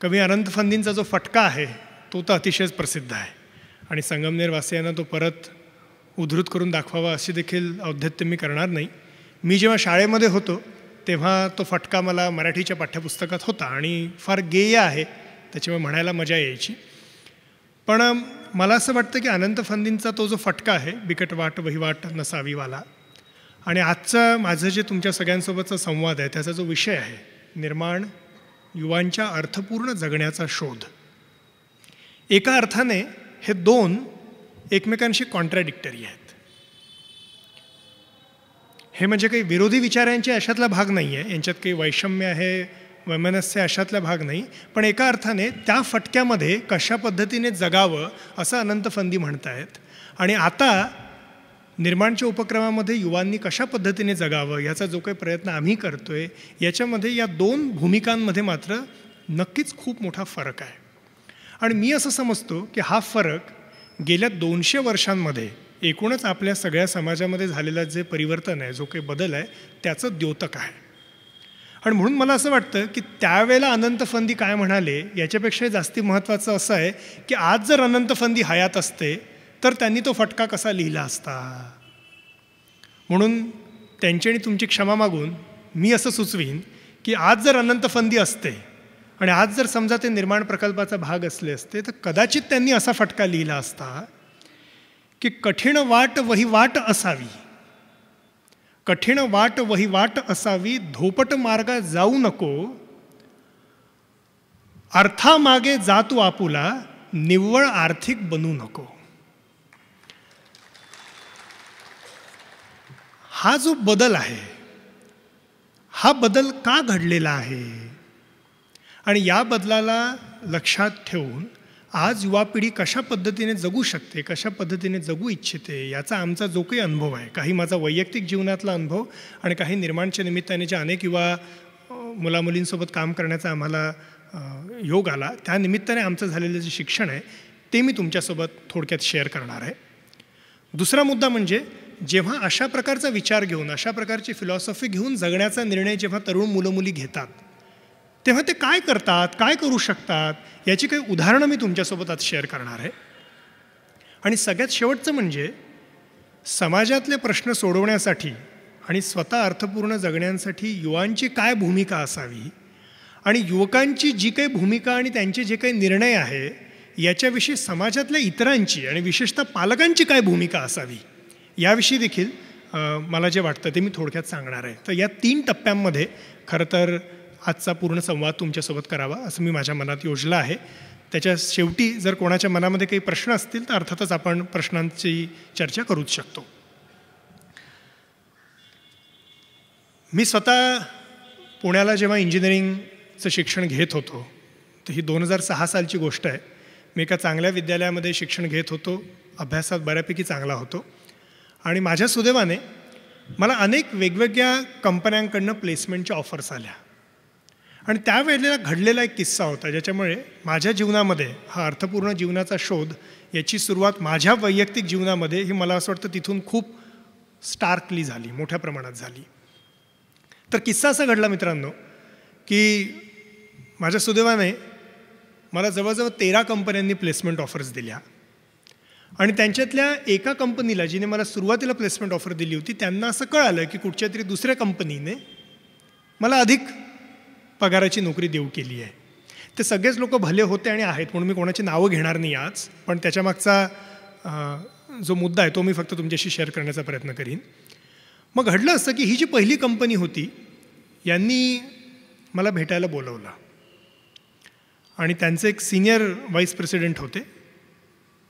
कवी अनंत फंदींचा जो फटका आहे तो तर अतिशयच प्रसिद्ध आहे आणि संगमनेर वासियांना तो परत उद्धृत करून दाखवावा अशी देखील औद्धत्य मी करणार नाही मी जेव्हा शाळेमध्ये होतो तेव्हा तो फटका मला मराठीच्या पाठ्यपुस्तकात होता आणि फार गेय आहे त्याच्यामुळे म्हणायला मजा यायची पण मला असं वाटतं की अनंत फंदींचा तो जो फटका आहे बिकट वाट वहिवाट नसावीवाला आणि आजचं माझं जे तुमच्या सगळ्यांसोबतचा संवाद आहे त्याचा जो विषय आहे निर्माण युवांच्या अर्थपूर्ण जगण्याचा शोध एका अर्थाने हे दोन एकमेकांशी कॉन्ट्रॅडिक्टरी आहेत हे म्हणजे काही विरोधी विचारांचे अशातला भाग नाही आहे यांच्यात काही वैषम्य आहे वैमनस्य अशातला भाग नाही पण एका अर्थाने त्या फटक्यामध्ये कशा पद्धतीने जगावं असं अनंत फंदी म्हणतायत आणि आता निर्माणच्या उपक्रमामध्ये युवांनी कशा पद्धतीने जगावं याचा जो काही प्रयत्न आम्ही करतो आहे याच्यामध्ये या दोन भूमिकांमध्ये मात्र नक्कीच खूप मोठा फरक आहे आणि मी असं समजतो की हा फरक गेल्या दोनशे वर्षांमध्ये एकूणच आपल्या सगळ्या समाजामध्ये झालेलं जे परिवर्तन आहे जो काही बदल आहे त्याचं द्योतक आहे आणि म्हणून मला असं वाटतं की त्यावेळेला अनंत फंदी काय म्हणाले याच्यापेक्षा जास्ती महत्त्वाचं असं आहे की आज जर अनंत फंदी हयात असते तर त्यांनी तो फटका कसा लिहिला असता म्हणून त्यांची तुमची क्षमा मागून मी असं सुचवीन की आज जर अनंत फंदी असते आणि आज जर समजा ते निर्माण प्रकल्पाचा भाग असले असते तर कदाचित त्यांनी असा फटका लिहिला असता की कठीण वाट वही वाट असावी कठीण वाट वही वाट असावी धोपट मार्गा जाऊ नको अर्थामागे जातो तू आपुला निव्वळ आर्थिक बनू नको हा जो बदल आहे हा बदल का घडलेला आहे आणि या बदलाला लक्षात ठेवून आज युवा पिढी कशा पद्धतीने जगू शकते कशा पद्धतीने जगू इच्छिते याचा आमचा जो काही अनुभव आहे काही माझा वैयक्तिक जीवनातला अनुभव आणि काही निर्माणच्या निमित्ताने जे अनेक युवा मुलामुलींसोबत काम करण्याचा आम्हाला योग आला त्या निमित्ताने आमचं झालेलं जे शिक्षण आहे ते मी तुमच्यासोबत थोडक्यात शेअर करणार आहे दुसरा मुद्दा म्हणजे जेव्हा अशा प्रकारचा विचार घेऊन अशा प्रकारची फिलॉसॉफी घेऊन जगण्याचा निर्णय जेव्हा तरुण मुलं मुली घेतात तेव्हा ते काय करतात काय करू शकतात याची काही उदाहरणं मी तुमच्यासोबत आज शेअर करणार आहे आणि सगळ्यात शेवटचं म्हणजे समाजातले प्रश्न सोडवण्यासाठी आणि स्वतः अर्थपूर्ण जगण्यासाठी युवांची काय भूमिका असावी आणि युवकांची जी काही भूमिका आणि त्यांचे जे काही निर्णय आहे याच्याविषयी समाजातल्या इतरांची आणि विशेषतः पालकांची काय भूमिका असावी याविषयी देखील मला जे वाटतं ते मी थोडक्यात सांगणार आहे तर या तीन टप्प्यांमध्ये खरं तर आजचा पूर्ण संवाद तुमच्यासोबत करावा असं मी माझ्या मनात योजलं आहे त्याच्या शेवटी जर कोणाच्या मनामध्ये काही प्रश्न असतील तर अर्थातच आपण प्रश्नांची चर्चा करूच शकतो मी स्वतः पुण्याला जेव्हा इंजिनिअरिंगचं शिक्षण घेत होतो तर ही दोन हजार सहा सालची गोष्ट आहे मी एका चांगल्या विद्यालयामध्ये शिक्षण घेत होतो अभ्यासात बऱ्यापैकी चांगला होतो आणि माझ्या सुदैवाने मला अनेक वेगवेगळ्या कंपन्यांकडनं प्लेसमेंटच्या ऑफर्स आल्या आणि त्यावेळेला घडलेला एक किस्सा होता ज्याच्यामुळे माझ्या जीवनामध्ये हा अर्थपूर्ण जीवनाचा शोध याची सुरुवात माझ्या वैयक्तिक जीवनामध्ये ही मला असं वाटतं तिथून खूप स्टार्कली झाली मोठ्या प्रमाणात झाली तर किस्सा असा घडला मित्रांनो की माझ्या सुदैवाने मला जवळजवळ तेरा कंपन्यांनी प्लेसमेंट ऑफर्स दिल्या आणि त्यांच्यातल्या एका कंपनीला जिने मला सुरुवातीला प्लेसमेंट ऑफर दिली होती त्यांना असं कळालं की कुठच्या तरी दुसऱ्या कंपनीने मला अधिक पगाराची नोकरी देऊ केली आहे ते सगळेच लोक भले होते आणि आहेत म्हणून मी कोणाची नावं घेणार नाही आज पण त्याच्यामागचा जो मुद्दा आहे तो मी फक्त तुमच्याशी शेअर करण्याचा प्रयत्न करीन मग घडलं असं की ही जी पहिली कंपनी होती यांनी मला भेटायला बोलवलं आणि त्यांचे एक सिनियर व्हाईस प्रेसिडेंट होते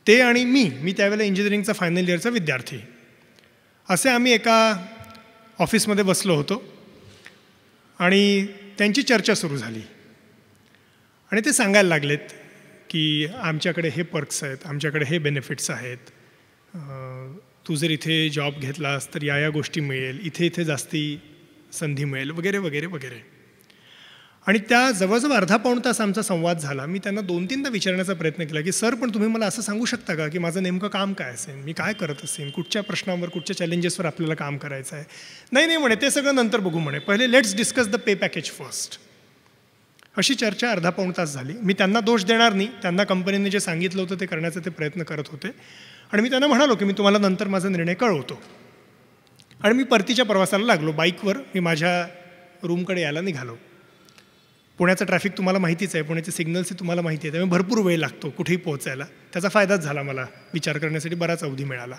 ते आणि मी मी त्यावेळेला इंजिनिअरिंगचा फायनल इयरचा विद्यार्थी असे आम्ही एका ऑफिसमध्ये बसलो होतो आणि त्यांची चर्चा सुरू झाली आणि ते सांगायला लागलेत की आमच्याकडे हे पर्क्स आहेत आमच्याकडे हे बेनिफिट्स आहेत तू जर इथे जॉब घेतलास तर या या गोष्टी मिळेल इथे इथे जास्ती संधी मिळेल वगैरे वगैरे वगैरे आणि त्या जवळजवळ अर्धा पाऊण तास आमचा संवाद झाला मी त्यांना दोन तीनदा विचारण्याचा प्रयत्न केला की सर पण तुम्ही मला असं सांगू शकता का की माझं नेमकं काम काय असेल मी काय करत असेन कुठच्या प्रश्नांवर कुठच्या चॅलेंजेसवर आपल्याला काम करायचं आहे नाही नाही म्हणे ते सगळं नंतर बघू म्हणे पहिले let's discuss the pay package first अशी चर्चा अर्धा पाऊण तास झाली मी त्यांना दोष देणार नाही त्यांना कंपनीने जे सांगितलं होतं ते करण्याचा ते प्रयत्न करत होते आणि मी त्यांना म्हणालो की मी तुम्हाला नंतर माझा निर्णय कळवतो आणि मी परतीच्या प्रवासाला लागलो बाईकवर मी माझ्या रूमकडे यायला निघालो पुण्याचं ट्रॅफिक तुम्हाला माहितीच आहे पुण्याचे सिग्नल्स तुम्हाला माहिती आहे त्यामुळे भरपूर वेळ लागतो कुठेही पोहोचायला त्याचा फायदाच झाला मला विचार करण्यासाठी बराच अवधी मिळाला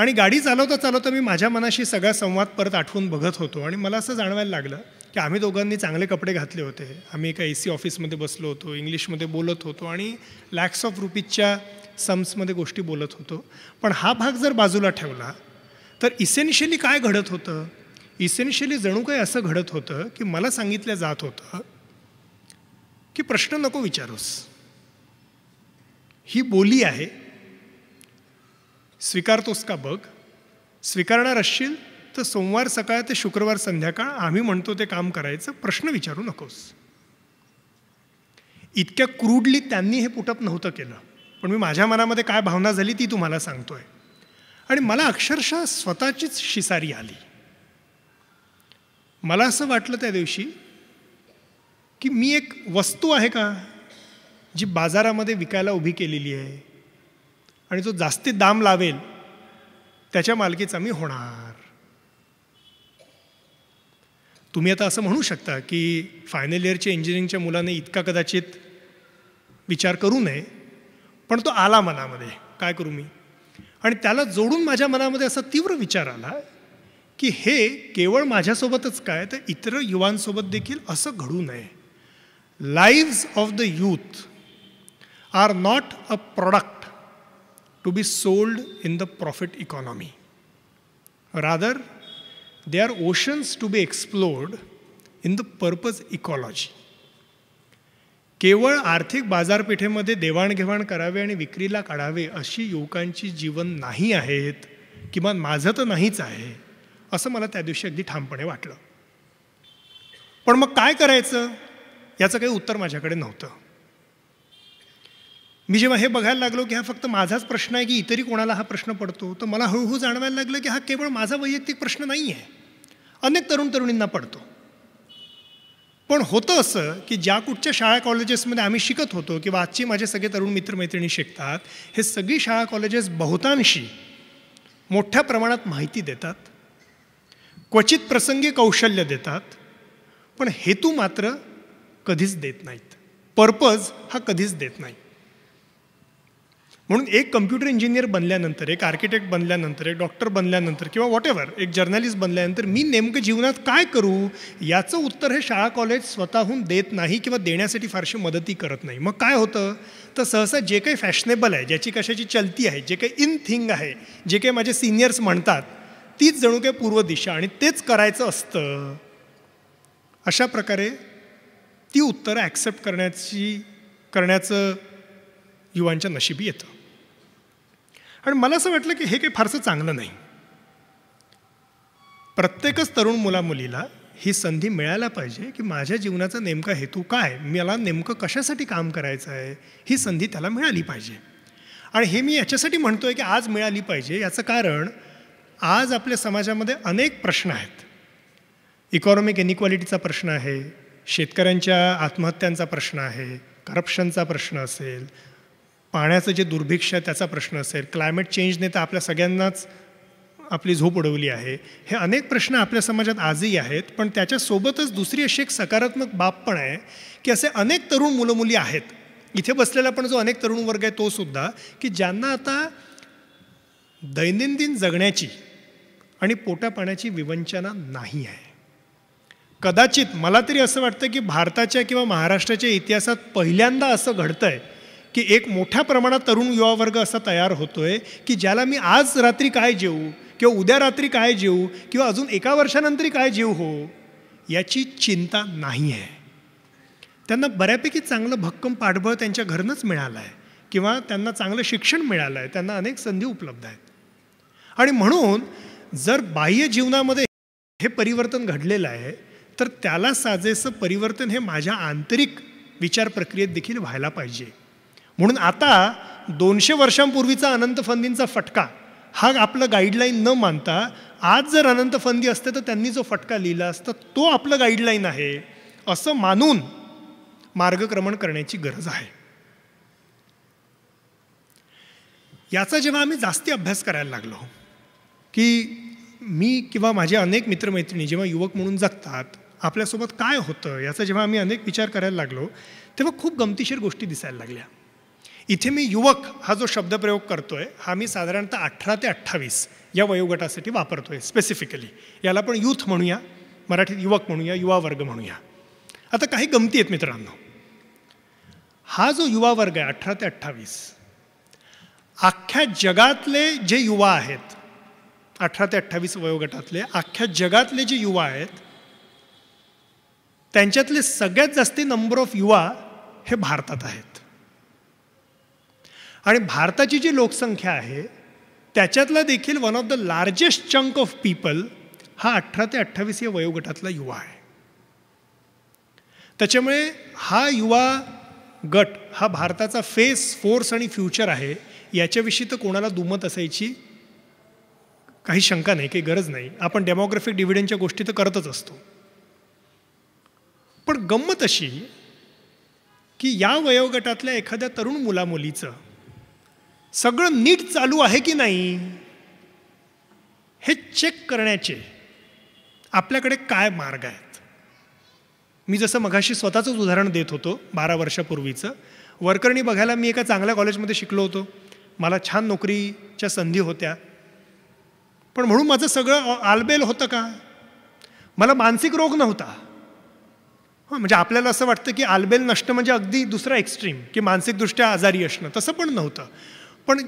आणि गाडी चालवता चालवता मी माझ्या मनाशी सगळा संवाद परत आठवून बघत होतो आणि मला असं जाणवायला लागलं की आम्ही दोघांनी चांगले कपडे घातले होते आम्ही एका ए सी ऑफिसमध्ये बसलो होतो इंग्लिशमध्ये बोलत होतो आणि लॅक्स ऑफ रुपीजच्या सम्समध्ये गोष्टी बोलत होतो पण हा भाग जर बाजूला ठेवला तर इसेन्शियली काय घडत होतं इसेन्शियली जणू काही असं घडत होतं की मला सांगितलं जात होतं की प्रश्न नको विचारूस ही बोली आहे स्वीकारतोस का बघ स्वीकारणार असशील तर सोमवार सकाळ ते शुक्रवार संध्याकाळ आम्ही म्हणतो ते काम करायचं प्रश्न विचारू नकोस इतक्या क्रूडली त्यांनी हे पुटप नव्हतं केलं पण मी माझ्या मनामध्ये काय भावना झाली ती तुम्हाला सांगतोय आणि मला अक्षरशः स्वतःचीच शिसारी आली मला असं वाटलं त्या दिवशी की मी एक वस्तू आहे का जी बाजारामध्ये विकायला उभी केलेली आहे आणि जो जास्ती दाम लावेल त्याच्या मालकीचा मी होणार तुम्ही आता असं म्हणू शकता की फायनल इयरच्या इंजिनिअरिंगच्या मुलाने इतका कदाचित विचार करू नये पण तो आला मनामध्ये काय करू मी आणि त्याला जोडून माझ्या मनामध्ये असा तीव्र विचार आला की हे केवळ माझ्यासोबतच काय तर इतर युवांसोबत देखील असं घडू नये lives of the youth are not a product to be sold in the profit economy rather they are oceans to be explored in the purpose ecology केवळ आर्थिक बाजारपेठेमध्ये देवाणघेवाण करावे आणि विक्रीला काढावे अशी युवकांची जीवन नाही आहेत किमान माझं तर नाहीच आहे असं मला त्या दिवशी अगदी ठामपणे वाटलं पण मग काय करायचं याचं काही उत्तर माझ्याकडे नव्हतं मी जेव्हा हे बघायला लागलो की हा फक्त माझाच प्रश्न आहे की इतरही कोणाला हा प्रश्न पडतो तर मला हळूहळू जाणवायला लागलं की हा केवळ माझा वैयक्तिक प्रश्न नाही आहे अनेक तरुण तरुणींना पडतो पण होतं असं की ज्या कुठच्या शाळा कॉलेजेसमध्ये आम्ही शिकत होतो किंवा आजचे माझे सगळे तरुण मित्रमैत्रिणी शिकतात हे सगळी शाळा कॉलेजेस बहुतांशी मोठ्या प्रमाणात माहिती देतात क्वचित प्रसंगी कौशल्य देतात पण हेतू मात्र कधीच देत नाहीत पर्पज हा कधीच देत नाही म्हणून एक कम्प्युटर इंजिनियर बनल्यानंतर एक आर्किटेक्ट बनल्यानंतर एक डॉक्टर बनल्यानंतर किंवा वॉट एव्हर एक जर्नलिस्ट बनल्यानंतर मी नेमकं जीवनात काय करू याचं उत्तर हे शाळा कॉलेज स्वतःहून देत नाही किंवा देण्यासाठी फारशी मदती करत नाही मग काय होतं तर सहसा जे काही फॅशनेबल आहे ज्याची कशाची चलती आहे जे काही इन थिंग आहे जे काही माझे सिनियर्स म्हणतात तीच जणू काही पूर्व दिशा आणि तेच करायचं असतं अशा प्रकारे ती उत्तरं ॲक्सेप्ट करण्याची करण्याचं युवांच्या नशिबी येतं आणि मला असं वाटलं की हे काही फारसं चांगलं नाही प्रत्येकच तरुण मुलामुलीला ही संधी मिळायला पाहिजे की माझ्या जीवनाचा नेमका हेतू काय मला नेमकं कशासाठी काम करायचं आहे ही संधी त्याला मिळाली पाहिजे आणि हे मी याच्यासाठी म्हणतो आहे की आज मिळाली पाहिजे याचं कारण आज आपल्या समाजामध्ये अनेक प्रश्न आहेत इकॉनॉमिक इनइक्वालिटीचा प्रश्न आहे शेतकऱ्यांच्या आत्महत्यांचा प्रश्न आहे करप्शनचा प्रश्न असेल पाण्याचं जे दुर्भिक्ष आहे त्याचा प्रश्न असेल क्लायमेट चेंजने तर आपल्या सगळ्यांनाच आपली झोप उडवली आहे हे अनेक प्रश्न आपल्या समाजात आजही आहेत पण त्याच्यासोबतच दुसरी अशी एक सकारात्मक बाब पण आहे की असे अनेक तरुण मुलं मुली आहेत इथे बसलेला पण जो अनेक तरुण वर्ग आहे तो सुद्धा की ज्यांना आता दैनंदिन जगण्याची आणि पोटापाण्याची विवंचना नाही आहे कदाचित मला तरी असं वाटतं की भारताच्या किंवा महाराष्ट्राच्या इतिहासात पहिल्यांदा असं घडतं आहे की एक मोठ्या प्रमाणात तरुण युवा वर्ग असा तयार होतो आहे की ज्याला मी आज रात्री काय जेऊ किंवा उद्या रात्री काय जेऊ किंवा अजून एका वर्षानंतर काय जेऊ हो याची चिंता नाही आहे त्यांना बऱ्यापैकी चांगलं भक्कम पाठबळ त्यांच्या घरनंच मिळालं आहे किंवा त्यांना चांगलं शिक्षण मिळालं आहे त्यांना अनेक संधी उपलब्ध आहेत आणि म्हणून जर बाह्य जीवनामध्ये हे परिवर्तन घडलेलं आहे तर त्याला साजेसं परिवर्तन हे माझ्या आंतरिक विचार प्रक्रियेत देखील व्हायला पाहिजे म्हणून आता दोनशे वर्षांपूर्वीचा अनंत फंदींचा फटका हा आपलं गाईडलाईन न मानता आज जर अनंत फंदी असते तर त्यांनी जो फटका लिहिला असता तो आपलं गाईडलाईन आहे असं मानून मार्गक्रमण करण्याची गरज आहे याचा जेव्हा आम्ही जास्ती अभ्यास करायला लागलो की मी किंवा माझे अनेक मित्रमैत्रिणी जेव्हा युवक म्हणून जगतात आपल्यासोबत काय होतं याचा जेव्हा आम्ही अनेक विचार करायला लागलो तेव्हा खूप गमतीशीर गोष्टी दिसायला लागल्या इथे मी युवक हा जो शब्दप्रयोग करतो आहे हा मी साधारणतः अठरा ते अठ्ठावीस या वयोगटासाठी वापरतो आहे स्पेसिफिकली याला आपण यूथ म्हणूया मराठीत युवक म्हणूया युवा वर्ग म्हणूया आता काही गमती आहेत मित्रांनो हा जो युवा वर्ग आहे अठरा ते अठ्ठावीस अख्ख्या जगातले जे युवा आहेत अठरा ते अठ्ठावीस वयोगटातले अख्ख्या जगातले जे युवा आहेत त्यांच्यातले सगळ्यात जास्ती नंबर ऑफ युवा हे भारतात आहेत आणि भारताची जी लोकसंख्या आहे त्याच्यातला देखील one of the largest chunk of people हा अठरा ते अठ्ठावीस या वयोगटातला युवा आहे त्याच्यामुळे हा युवा गट हा भारताचा फेस फोर्स आणि फ्युचर आहे याच्याविषयी तर कोणाला दुमत असायची काही शंका नाही काही गरज नाही आपण डेमोग्राफिक डिव्हिडनच्या गोष्टी तर करतच असतो पण गंमत अशी की या वयोगटातल्या एखाद्या तरुण मुलामुलीचं सगळं नीट चालू आहे की नाही हे चेक करण्याचे आपल्याकडे काय मार्ग आहेत मी जसं मघाशी स्वतःचंच उदाहरण देत होतो बारा वर्षापूर्वीचं वरकरणी बघायला मी एका चांगल्या कॉलेजमध्ये शिकलो होतो मला छान नोकरीच्या संधी होत्या पण म्हणून माझं सगळं आलबेल होतं का मला मानसिक रोग नव्हता हां म्हणजे आपल्याला असं वाटतं की आलबेल नष्ट म्हणजे अगदी दुसरा एक्स्ट्रीम की मानसिकदृष्ट्या आजारी असणं तसं पण नव्हतं पण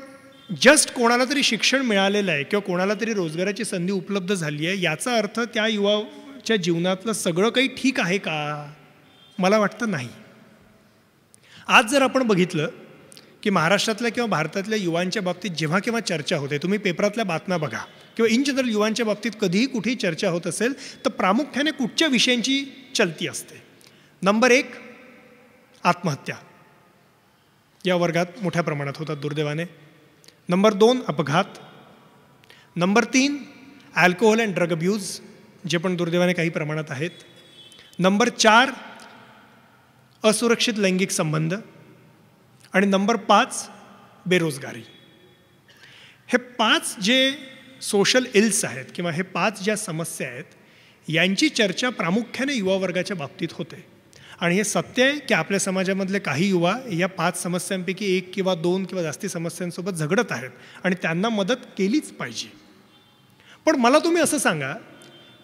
जस्ट कोणाला तरी शिक्षण मिळालेलं आहे किंवा कोणाला तरी रोजगाराची संधी उपलब्ध झाली आहे याचा अर्थ त्या युवाच्या जीवनातलं सगळं काही ठीक आहे का मला वाटतं नाही आज जर आपण बघितलं की महाराष्ट्रातल्या किंवा भारतातल्या युवांच्या बाबतीत जेव्हा केव्हा चर्चा होते तुम्ही पेपरातल्या बातम्या बघा किंवा इन जनरल युवांच्या बाबतीत कधीही कुठेही चर्चा होत असेल तर प्रामुख्याने कुठच्या विषयांची चलती असते नंबर एक आत्महत्या या वर्गात मोठ्या प्रमाणात होतात दुर्दैवाने नंबर दोन अपघात नंबर तीन अल्कोहोल अँड ड्रग अब्यूज जे पण दुर्दैवाने काही प्रमाणात आहेत नंबर चार असुरक्षित लैंगिक संबंध आणि नंबर पाच बेरोजगारी हे पाच जे सोशल इल्स आहेत किंवा हे पाच ज्या समस्या आहेत यांची चर्चा प्रामुख्याने युवा वर्गाच्या बाबतीत होते आणि हे सत्य आहे की आपल्या समाजामधले काही युवा या पाच समस्यांपैकी एक किंवा दोन किंवा जास्ती समस्यांसोबत झगडत आहेत आणि त्यांना मदत केलीच पाहिजे पण मला तुम्ही असं सांगा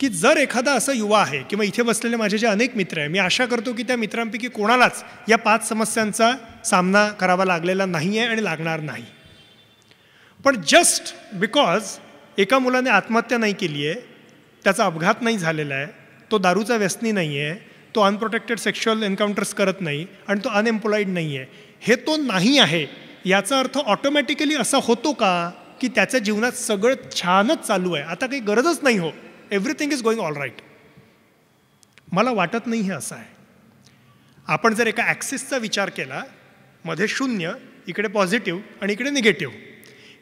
की जर एखादा असं युवा आहे किंवा इथे बसलेले माझे जे अनेक मित्र आहे मी आशा करतो की त्या मित्रांपैकी कोणालाच या पाच समस्यांचा सामना करावा लागलेला नाही आहे आणि लागणार नाही पण जस्ट बिकॉज एका मुलाने आत्महत्या नाही केली आहे त्याचा अपघात नाही झालेला आहे तो दारूचा व्यसनी नाही आहे तो अनप्रोटेक्टेड सेक्शुअल एन्काउंटर्स करत नाही आणि तो अनएम्प्लॉईड नाही आहे हे तो नाही आहे याचा अर्थ ऑटोमॅटिकली असा होतो का की त्याच्या जीवनात सगळं छानच चालू आहे आता काही गरजच नाही हो everything is going all right मला वाटत नाही हे असं आहे आपण जर एका ॲक्सिसचा विचार केला मध्ये शून्य इकडे पॉझिटिव्ह आणि इकडे निगेटिव्ह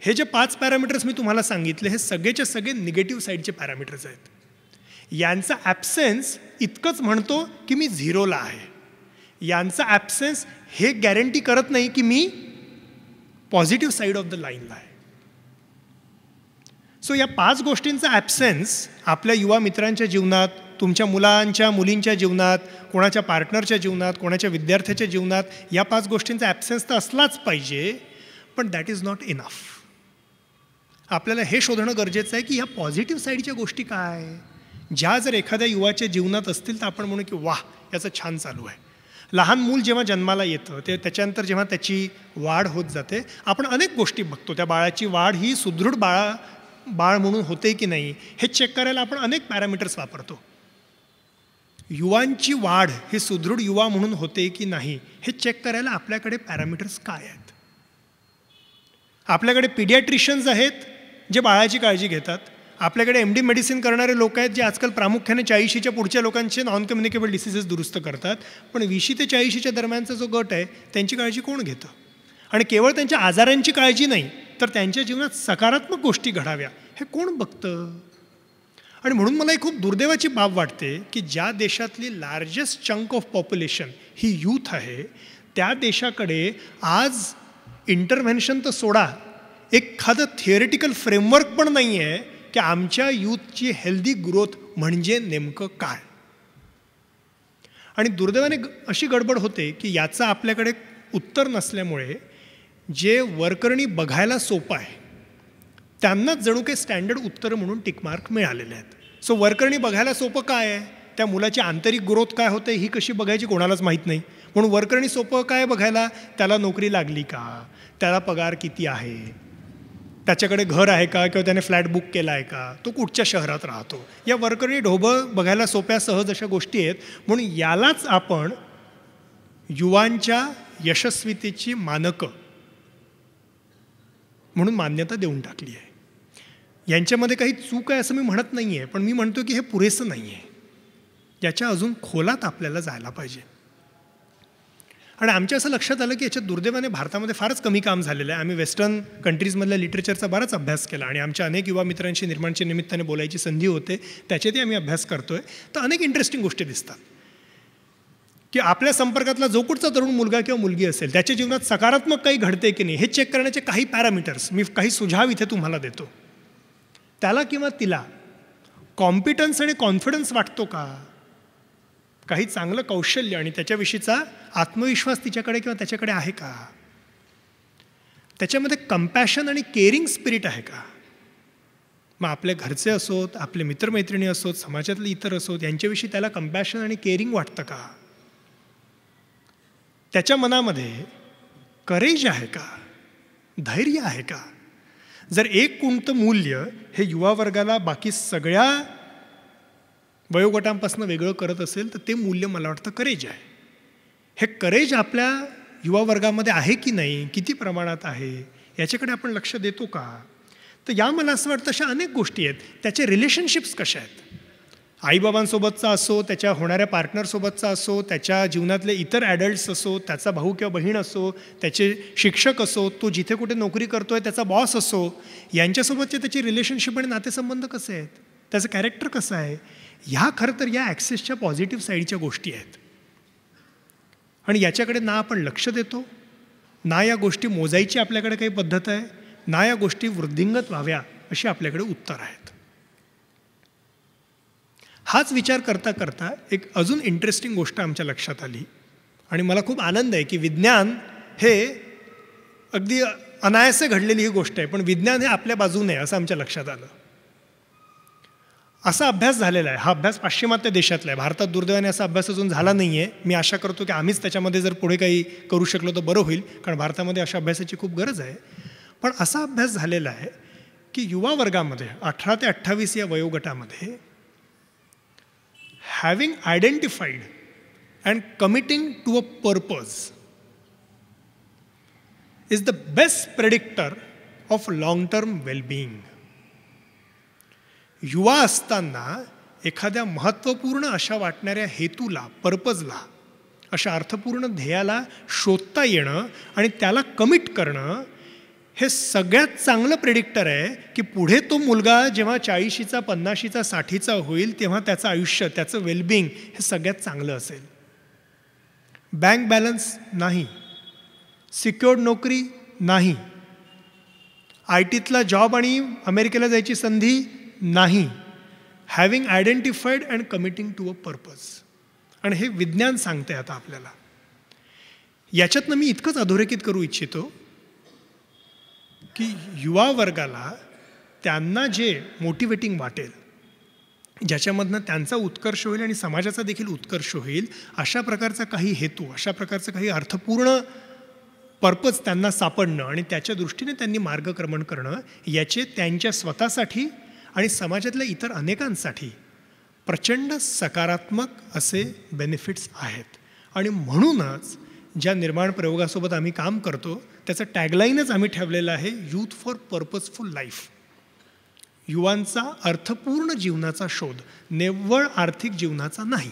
हे जे पाच पॅरामीटर्स मी तुम्हाला सांगितले हे सगळेचे सगळे निगेटिव्ह साईडचे पॅरामीटर्स आहेत यांचा ॲब्सेन्स इतकंच म्हणतो की मी झिरोला आहे यांचा ॲब्सेन्स हे गॅरंटी करत नाही की मी पॉझिटिव्ह साईड ऑफ द लाईनला आहे सो या पाच गोष्टींचा ॲब्सेन्स आपल्या युवा मित्रांच्या जीवनात तुमच्या मुलांच्या मुलींच्या जीवनात कोणाच्या पार्टनरच्या जीवनात कोणाच्या विद्यार्थ्याच्या जीवनात या पाच गोष्टींचा ॲब्सेन्स तर असलाच पाहिजे पण दॅट इज नॉट इनफ आपल्याला हे शोधणं गरजेचं आहे की ह्या पॉझिटिव्ह साईडच्या गोष्टी काय ज्या जर एखाद्या युवाच्या जीवनात असतील तर आपण म्हणू की वाह याचं छान चालू आहे लहान मूल जेव्हा जन्माला येतं ते त्याच्यानंतर जेव्हा त्याची वाढ होत जाते आपण अनेक गोष्टी बघतो त्या बाळाची वाढ ही सुदृढ बाळा बाळ म्हणून होते की नाही हे चेक करायला आपण अनेक पॅरामीटर्स वापरतो युवांची वाढ ही सुदृढ युवा म्हणून होते की नाही हे चेक करायला आपल्याकडे पॅरामीटर्स काय आहेत आपल्याकडे पिडियाट्रिशन्स आहेत जे बाळाची काळजी घेतात आपल्याकडे एम डी मेडिसिन करणारे लोक आहेत जे आजकाल प्रामुख्याने चाळीशीच्या पुढच्या लोकांचे नॉन कम्युनिकेबल डिसिजेस दुरुस्त करतात पण वीशी ते चाळीशीच्या दरम्यानचा जो गट आहे त्यांची काळजी कोण घेतं आणि केवळ त्यांच्या आजारांची काळजी नाही तर त्यांच्या जीवनात सकारात्मक गोष्टी घडाव्या हे कोण बघतं आणि म्हणून मला एक खूप दुर्दैवाची बाब वाटते की ज्या देशातली लार्जेस्ट चंक ऑफ पॉप्युलेशन ही यूथ आहे त्या देशाकडे आज इंटरव्हेन्शन तर सोडा एखादं थिअरिटिकल फ्रेमवर्क पण नाही आहे की आमच्या यूथची हेल्दी ग्रोथ म्हणजे नेमकं काय आणि दुर्दैवाने अशी गडबड होते की याचं आपल्याकडे उत्तर नसल्यामुळे जे वर्करणी बघायला सोपं आहे त्यांनाच जणू काही स्टँडर्ड उत्तर म्हणून टिकमार्क मिळालेले आहेत सो वर्करणी बघायला सोपं काय आहे त्या मुलाची आंतरिक ग्रोथ काय होते ही कशी बघायची कोणालाच माहीत नाही म्हणून वर्करणी सोपं काय बघायला त्याला नोकरी लागली का त्याला पगार किती आहे त्याच्याकडे घर आहे का किंवा त्याने फ्लॅट बुक केला आहे का तो कुठच्या शहरात राहतो या वर्करी ढोबळ बघायला सोप्या सहज अशा गोष्टी आहेत म्हणून यालाच आपण युवांच्या यशस्वीतेची मानकं म्हणून मान्यता देऊन टाकली आहे यांच्यामध्ये काही चूक आहे असं मी म्हणत नाही आहे पण मी म्हणतो की हे पुरेसं नाही आहे याच्या अजून खोलात आपल्याला जायला पाहिजे आणि आमच्या असं लक्षात आलं की याच्यात दुर्दैवाने भारतामध्ये फारच कमी काम झालेलं आहे आम्ही वेस्टर्न कंट्रीजमधल्या लिटरेचरचा बराच अभ्यास केला आणि आमच्या अनेक युवा मित्रांशी निर्माणच्या निमित्ताने बोलायची संधी होते त्याच्यातही आम्ही अभ्यास करतोय तर अनेक इंटरेस्टिंग गोष्टी दिसतात की आपल्या संपर्कातला जो कुठचा तरुण मुलगा किंवा मुलगी असेल त्याच्या जीवनात सकारात्मक काही घडते की नाही हे चेक करण्याचे काही पॅरामीटर्स मी काही सुझाव इथे तुम्हाला देतो त्याला किंवा तिला कॉम्पिटन्स आणि कॉन्फिडन्स वाटतो का काही चांगलं कौशल्य आणि त्याच्याविषयीचा आत्मविश्वास तिच्याकडे किंवा त्याच्याकडे आहे का त्याच्यामध्ये कम्पॅशन आणि केअरिंग स्पिरिट आहे का मग आपल्या घरचे असोत आपले मित्रमैत्रिणी असोत समाजातले इतर असोत यांच्याविषयी त्याला कंपॅशन आणि केअरिंग वाटतं का त्याच्या मनामध्ये करेज आहे का धैर्य आहे का जर एक कोणतं मूल्य हे युवा वर्गाला बाकी सगळ्या वयोगटांपासून वेगळं करत असेल तर ते मूल्य मला वाटतं करेज आहे हे करेज आपल्या युवा वर्गामध्ये आहे की नाही किती प्रमाणात आहे याच्याकडे आपण लक्ष देतो का तर या मला असं वाटतं अशा अनेक गोष्टी आहेत त्याचे रिलेशनशिप्स कशा आहेत आईबाबांसोबतचा असो त्याच्या होणाऱ्या पार्टनरसोबतचा असो त्याच्या जीवनातले इतर ॲडल्ट्स असो त्याचा भाऊ किंवा बहीण असो त्याचे शिक्षक असो तो जिथे कुठे नोकरी करतो आहे त्याचा बॉस असो यांच्यासोबतचे त्याची रिलेशनशिप आणि नातेसंबंध कसे आहेत त्याचं कॅरेक्टर कसं आहे ह्या खरं तर या ॲक्सेसच्या पॉझिटिव्ह साईडच्या गोष्टी आहेत आणि याच्याकडे ना आपण लक्ष देतो ना या गोष्टी मोजायची आपल्याकडे काही पद्धत आहे ना या गोष्टी वृद्धिंगत व्हाव्या अशी आपल्याकडे उत्तर आहेत हाच विचार करता करता एक अजून इंटरेस्टिंग गोष्ट आमच्या लक्षात आली आणि मला खूप आनंद आहे की विज्ञान हे अगदी अनायासे घडलेली ही गोष्ट आहे पण विज्ञान हे आपल्या बाजूने असं आमच्या लक्षात आलं असा अभ्यास झालेला आहे हा अभ्यास पाश्चिमात्य देशातला आहे भारतात दुर्दैवाने असा अभ्यास अजून झाला नाही आहे मी आशा करतो की आम्हीच त्याच्यामध्ये जर पुढे काही करू शकलो तर बरं होईल कारण भारतामध्ये अशा अभ्यासाची खूप गरज आहे पण असा अभ्यास झालेला आहे की युवा वर्गामध्ये अठरा ते अठ्ठावीस या वयोगटामध्ये having identified and committing to a purpose is the best predictor of long term wellbeing युवा असताना एखाद्या महत्त्वपूर्ण अशा वाटणाऱ्या हेतूला पर्पजला अशा अर्थपूर्ण ध्येयाला शोधता येणं आणि त्याला कमिट करणं हे सगळ्यात चांगलं प्रेडिक्टर आहे की पुढे तो मुलगा जेव्हा चाळीशीचा पन्नाशीचा साठीचा होईल तेव्हा त्याचं आयुष्य त्याचं वेलबिंग हे सगळ्यात चांगलं असेल बँक बॅलन्स नाही सिक्युअर्ड नोकरी नाही आय टीतला जॉब आणि अमेरिकेला जायची संधी नाही having identified and committing to a purpose आणि हे विज्ञान सांगते आता आपल्याला याच्यातनं मी इतकंच अधोरेखित करू इच्छितो की युवा वर्गाला त्यांना जे मोटिवेटिंग वाटेल ज्याच्यामधनं त्यांचा उत्कर्ष होईल आणि समाजाचा देखील उत्कर्ष होईल अशा प्रकारचा काही हेतू अशा प्रकारचा काही अर्थपूर्ण पर्पज त्यांना सापडणं आणि त्याच्या दृष्टीने त्यांनी मार्गक्रमण करणं याचे त्यांच्या स्वतःसाठी आणि समाजातल्या इतर अनेकांसाठी प्रचंड सकारात्मक असे बेनिफिट्स आहेत आणि म्हणूनच ज्या निर्माण प्रयोगासोबत आम्ही काम करतो त्याचं टॅगलाईनच आम्ही ठेवलेलं आहे यूथ फॉर पर्पजफुल लाईफ युवांचा अर्थपूर्ण जीवनाचा शोध निव्वळ आर्थिक जीवनाचा नाही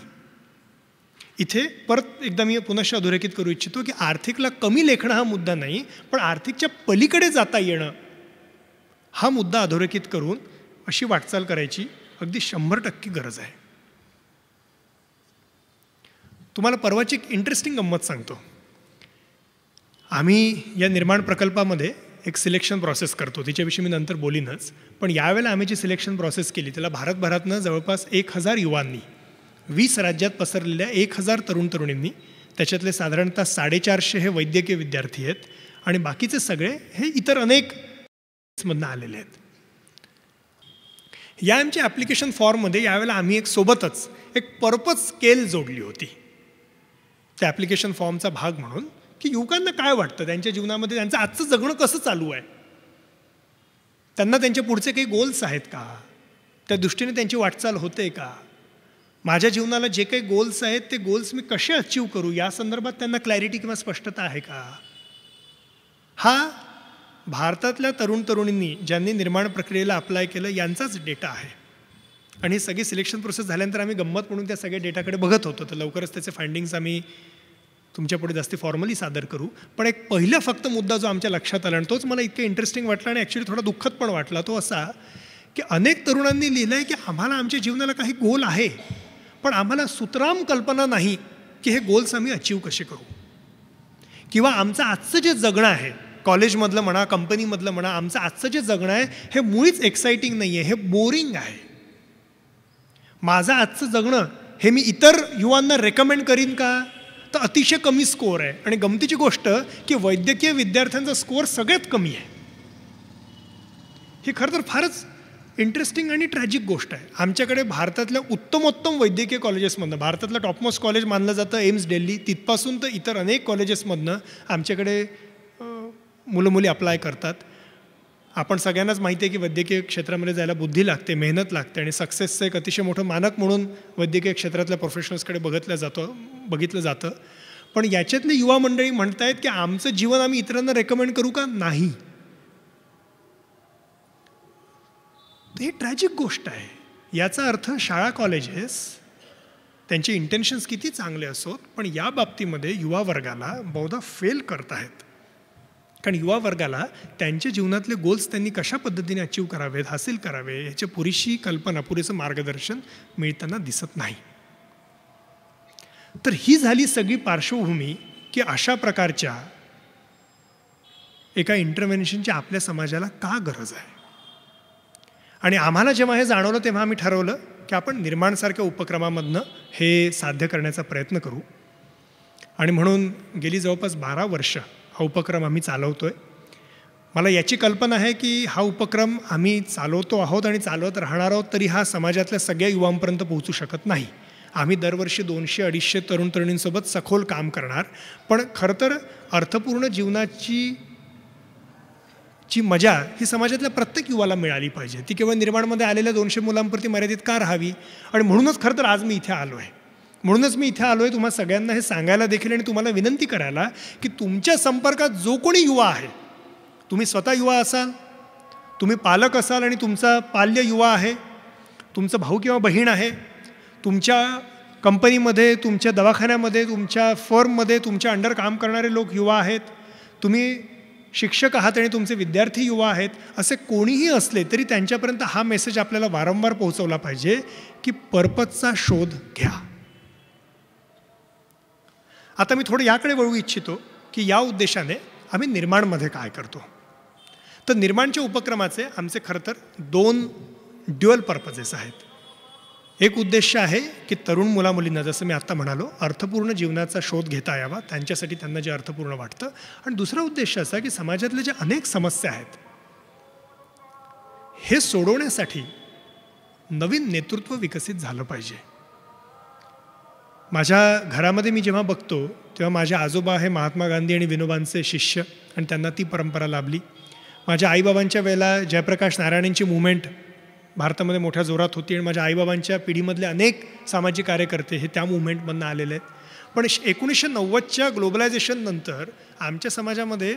इथे परत एकदा मी पुनश्च अधोरेखित करू इच्छितो की आर्थिकला कमी लेखणं हा मुद्दा नाही पण आर्थिकच्या पलीकडे जाता येणं हा मुद्दा अधोरेखित करून अशी वाटचाल करायची अगदी शंभर टक्के गरज आहे तुम्हाला परवाची एक इंटरेस्टिंग गंमत सांगतो आम्ही या निर्माण प्रकल्पामध्ये एक सिलेक्शन प्रोसेस करतो तिच्याविषयी मी नंतर बोलीनच पण यावेळेला आम्ही जी सिलेक्शन प्रोसेस केली त्याला भारतभरातनं जवळपास एक हजार युवांनी वीस राज्यात पसरलेल्या एक हजार तरुण तरुणींनी त्याच्यातले साधारणतः साडेचारशे हे वैद्यकीय विद्यार्थी आहेत आणि बाकीचे सगळे हे इतर अनेक आलेले आहेत या आमच्या ॲप्लिकेशन फॉर्ममध्ये यावेळेला आम्ही एक सोबतच एक पर्पज स्केल जोडली होती त्या ॲप्लिकेशन फॉर्मचा भाग म्हणून की युवकांना काय वाटतं त्यांच्या जीवनामध्ये त्यांचं आजचं जगणं कसं चालू आहे त्यांना त्यांच्या पुढचे काही गोल्स आहेत का त्या दृष्टीने त्यांची वाटचाल होते का माझ्या जीवनाला जे काही गोल्स आहेत ते गोल्स मी कसे अचीव करू या संदर्भात त्यांना क्लॅरिटी किंवा स्पष्टता आहे का हा भारतातल्या तरुण तरुणींनी ज्यांनी निर्माण प्रक्रियेला अप्लाय केलं यांचाच डेटा आहे आणि सगळी सिलेक्शन प्रोसेस झाल्यानंतर आम्ही गंमत म्हणून त्या सगळ्या डेटाकडे बघत होतो तर लवकरच त्याचे फायंडिंग्स आम्ही तुमच्यापुढे जास्त फॉर्मली सादर करू पण एक पहिला फक्त मुद्दा जो आमच्या लक्षात आला आणि तोच मला इतके इंटरेस्टिंग वाटला आणि ॲक्च्युली थोडा दुःखद पण वाटला तो असा की अनेक तरुणांनी लिहिलं आहे की आम्हाला आमच्या जीवनाला काही गोल आहे पण आम्हाला सुतराम कल्पना नाही की हे गोल्स आम्ही अचीव कसे करू किंवा आमचं आजचं जे जगणं आहे कॉलेजमधलं म्हणा कंपनीमधलं म्हणा आमचं आजचं जे जगणं आहे हे मुळीच एक्साइटिंग नाही आहे हे बोरिंग आहे माझं आजचं जगणं हे मी इतर युवांना रेकमेंड करीन का तर अतिशय कमी स्कोअर आहे आणि गमतीची गोष्ट की वैद्यकीय विद्यार्थ्यांचा स्कोअर सगळ्यात कमी आहे ही खरं तर फारच इंटरेस्टिंग आणि ट्रॅजिक गोष्ट आहे आमच्याकडे भारतातल्या उत्तमोत्तम वैद्यकीय कॉलेजेसमधनं भारतातलं टॉपमोस्ट कॉलेज मानलं जातं एम्स डेल्ली तिथपासून तर इतर अनेक कॉलेजेसमधनं आमच्याकडे मुलं मुली अप्लाय करतात आपण सगळ्यांनाच माहिती आहे की वैद्यकीय क्षेत्रामध्ये जायला बुद्धी लागते मेहनत लागते आणि सक्सेसचं एक अतिशय मोठं मानक म्हणून वैद्यकीय क्षेत्रातल्या प्रोफेशनल्सकडे बघितलं जातो बघितलं जातं पण याच्यातले युवा मंडळी म्हणतायत की आमचं जीवन आम्ही इतरांना रेकमेंड करू का नाही हे ट्रॅजिक गोष्ट आहे याचा अर्थ शाळा कॉलेजेस त्यांचे इंटेन्शन्स किती चांगले असोत पण या बाबतीमध्ये युवा वर्गाला बहुधा फेल करत आहेत कारण युवा वर्गाला त्यांच्या जीवनातले गोल्स त्यांनी कशा पद्धतीने अचीव करावेत हासिल करावे याच्या पुरेशी कल्पना पुरेसं मार्गदर्शन मिळताना दिसत नाही तर ही झाली सगळी पार्श्वभूमी की अशा प्रकारच्या एका इंटरव्हेन्शनची आपल्या समाजाला का गरज आहे आणि आम्हाला जेव्हा हे जाणवलं तेव्हा आम्ही ठरवलं की आपण निर्माणसारख्या उपक्रमामधनं हे साध्य करण्याचा प्रयत्न करू आणि म्हणून गेली जवळपास बारा वर्ष हा उपक्रम आम्ही चालवतो आहे मला याची कल्पना आहे की हा उपक्रम आम्ही चालवतो आहोत आणि चालवत राहणार आहोत तरी हा समाजातल्या सगळ्या युवांपर्यंत पोहोचू शकत नाही आम्ही दरवर्षी दोनशे अडीचशे तरुण तरुणींसोबत सखोल काम करणार पण खरं तर अर्थपूर्ण जीवनाची ची मजा ही समाजातल्या प्रत्येक युवाला मिळाली पाहिजे ती केवळ निर्माणमध्ये आलेल्या दोनशे मुलांप्रती मर्यादित का राहावी आणि म्हणूनच खरं तर आज मी इथे आलो आहे म्हणूनच मी इथे आलो आहे तुम्हाला सगळ्यांना हे सांगायला देखील आणि तुम्हाला विनंती करायला की तुमच्या संपर्कात जो कोणी युवा आहे तुम्ही स्वतः युवा असाल तुम्ही पालक असाल आणि तुमचा पाल्य युवा आहे तुमचं भाऊ किंवा बहीण आहे तुमच्या कंपनीमध्ये तुमच्या दवाखान्यामध्ये तुमच्या फर्ममध्ये तुमच्या अंडर काम करणारे लोक युवा आहेत तुम्ही शिक्षक आहात आणि तुमचे विद्यार्थी युवा आहेत असे कोणीही असले तरी त्यांच्यापर्यंत हा मेसेज आपल्याला वारंवार पोहोचवला पाहिजे की पर्पजचा शोध घ्या आता मी थोडं याकडे वळू इच्छितो की या उद्देशाने आम्ही निर्माणमध्ये काय करतो तर निर्माणच्या उपक्रमाचे आमचे खरं तर दोन ड्युअल पर्पजेस आहेत एक उद्देश आहे की तरुण मुलामुलींना जसं मी आत्ता म्हणालो अर्थपूर्ण जीवनाचा शोध घेता यावा त्यांच्यासाठी त्यांना जे अर्थपूर्ण वाटतं आणि दुसरा उद्देश असा की समाजातले ज्या अनेक समस्या आहेत हे सोडवण्यासाठी नवीन नेतृत्व विकसित झालं पाहिजे माझ्या घरामध्ये मी जेव्हा बघतो तेव्हा माझे आजोबा हे महात्मा गांधी आणि विनोबांचे शिष्य आणि त्यांना ती परंपरा लाभली माझ्या आईबाबांच्या वेळेला जयप्रकाश नारायणांची मुवमेंट भारतामध्ये मोठ्या जोरात होती आणि माझ्या आईबाबांच्या पिढीमधले अनेक सामाजिक कार्यकर्ते हे त्या मुवमेंटमधनं आलेले आहेत पण एकोणीसशे नव्वदच्या ग्लोबलायझेशननंतर आमच्या समाजामध्ये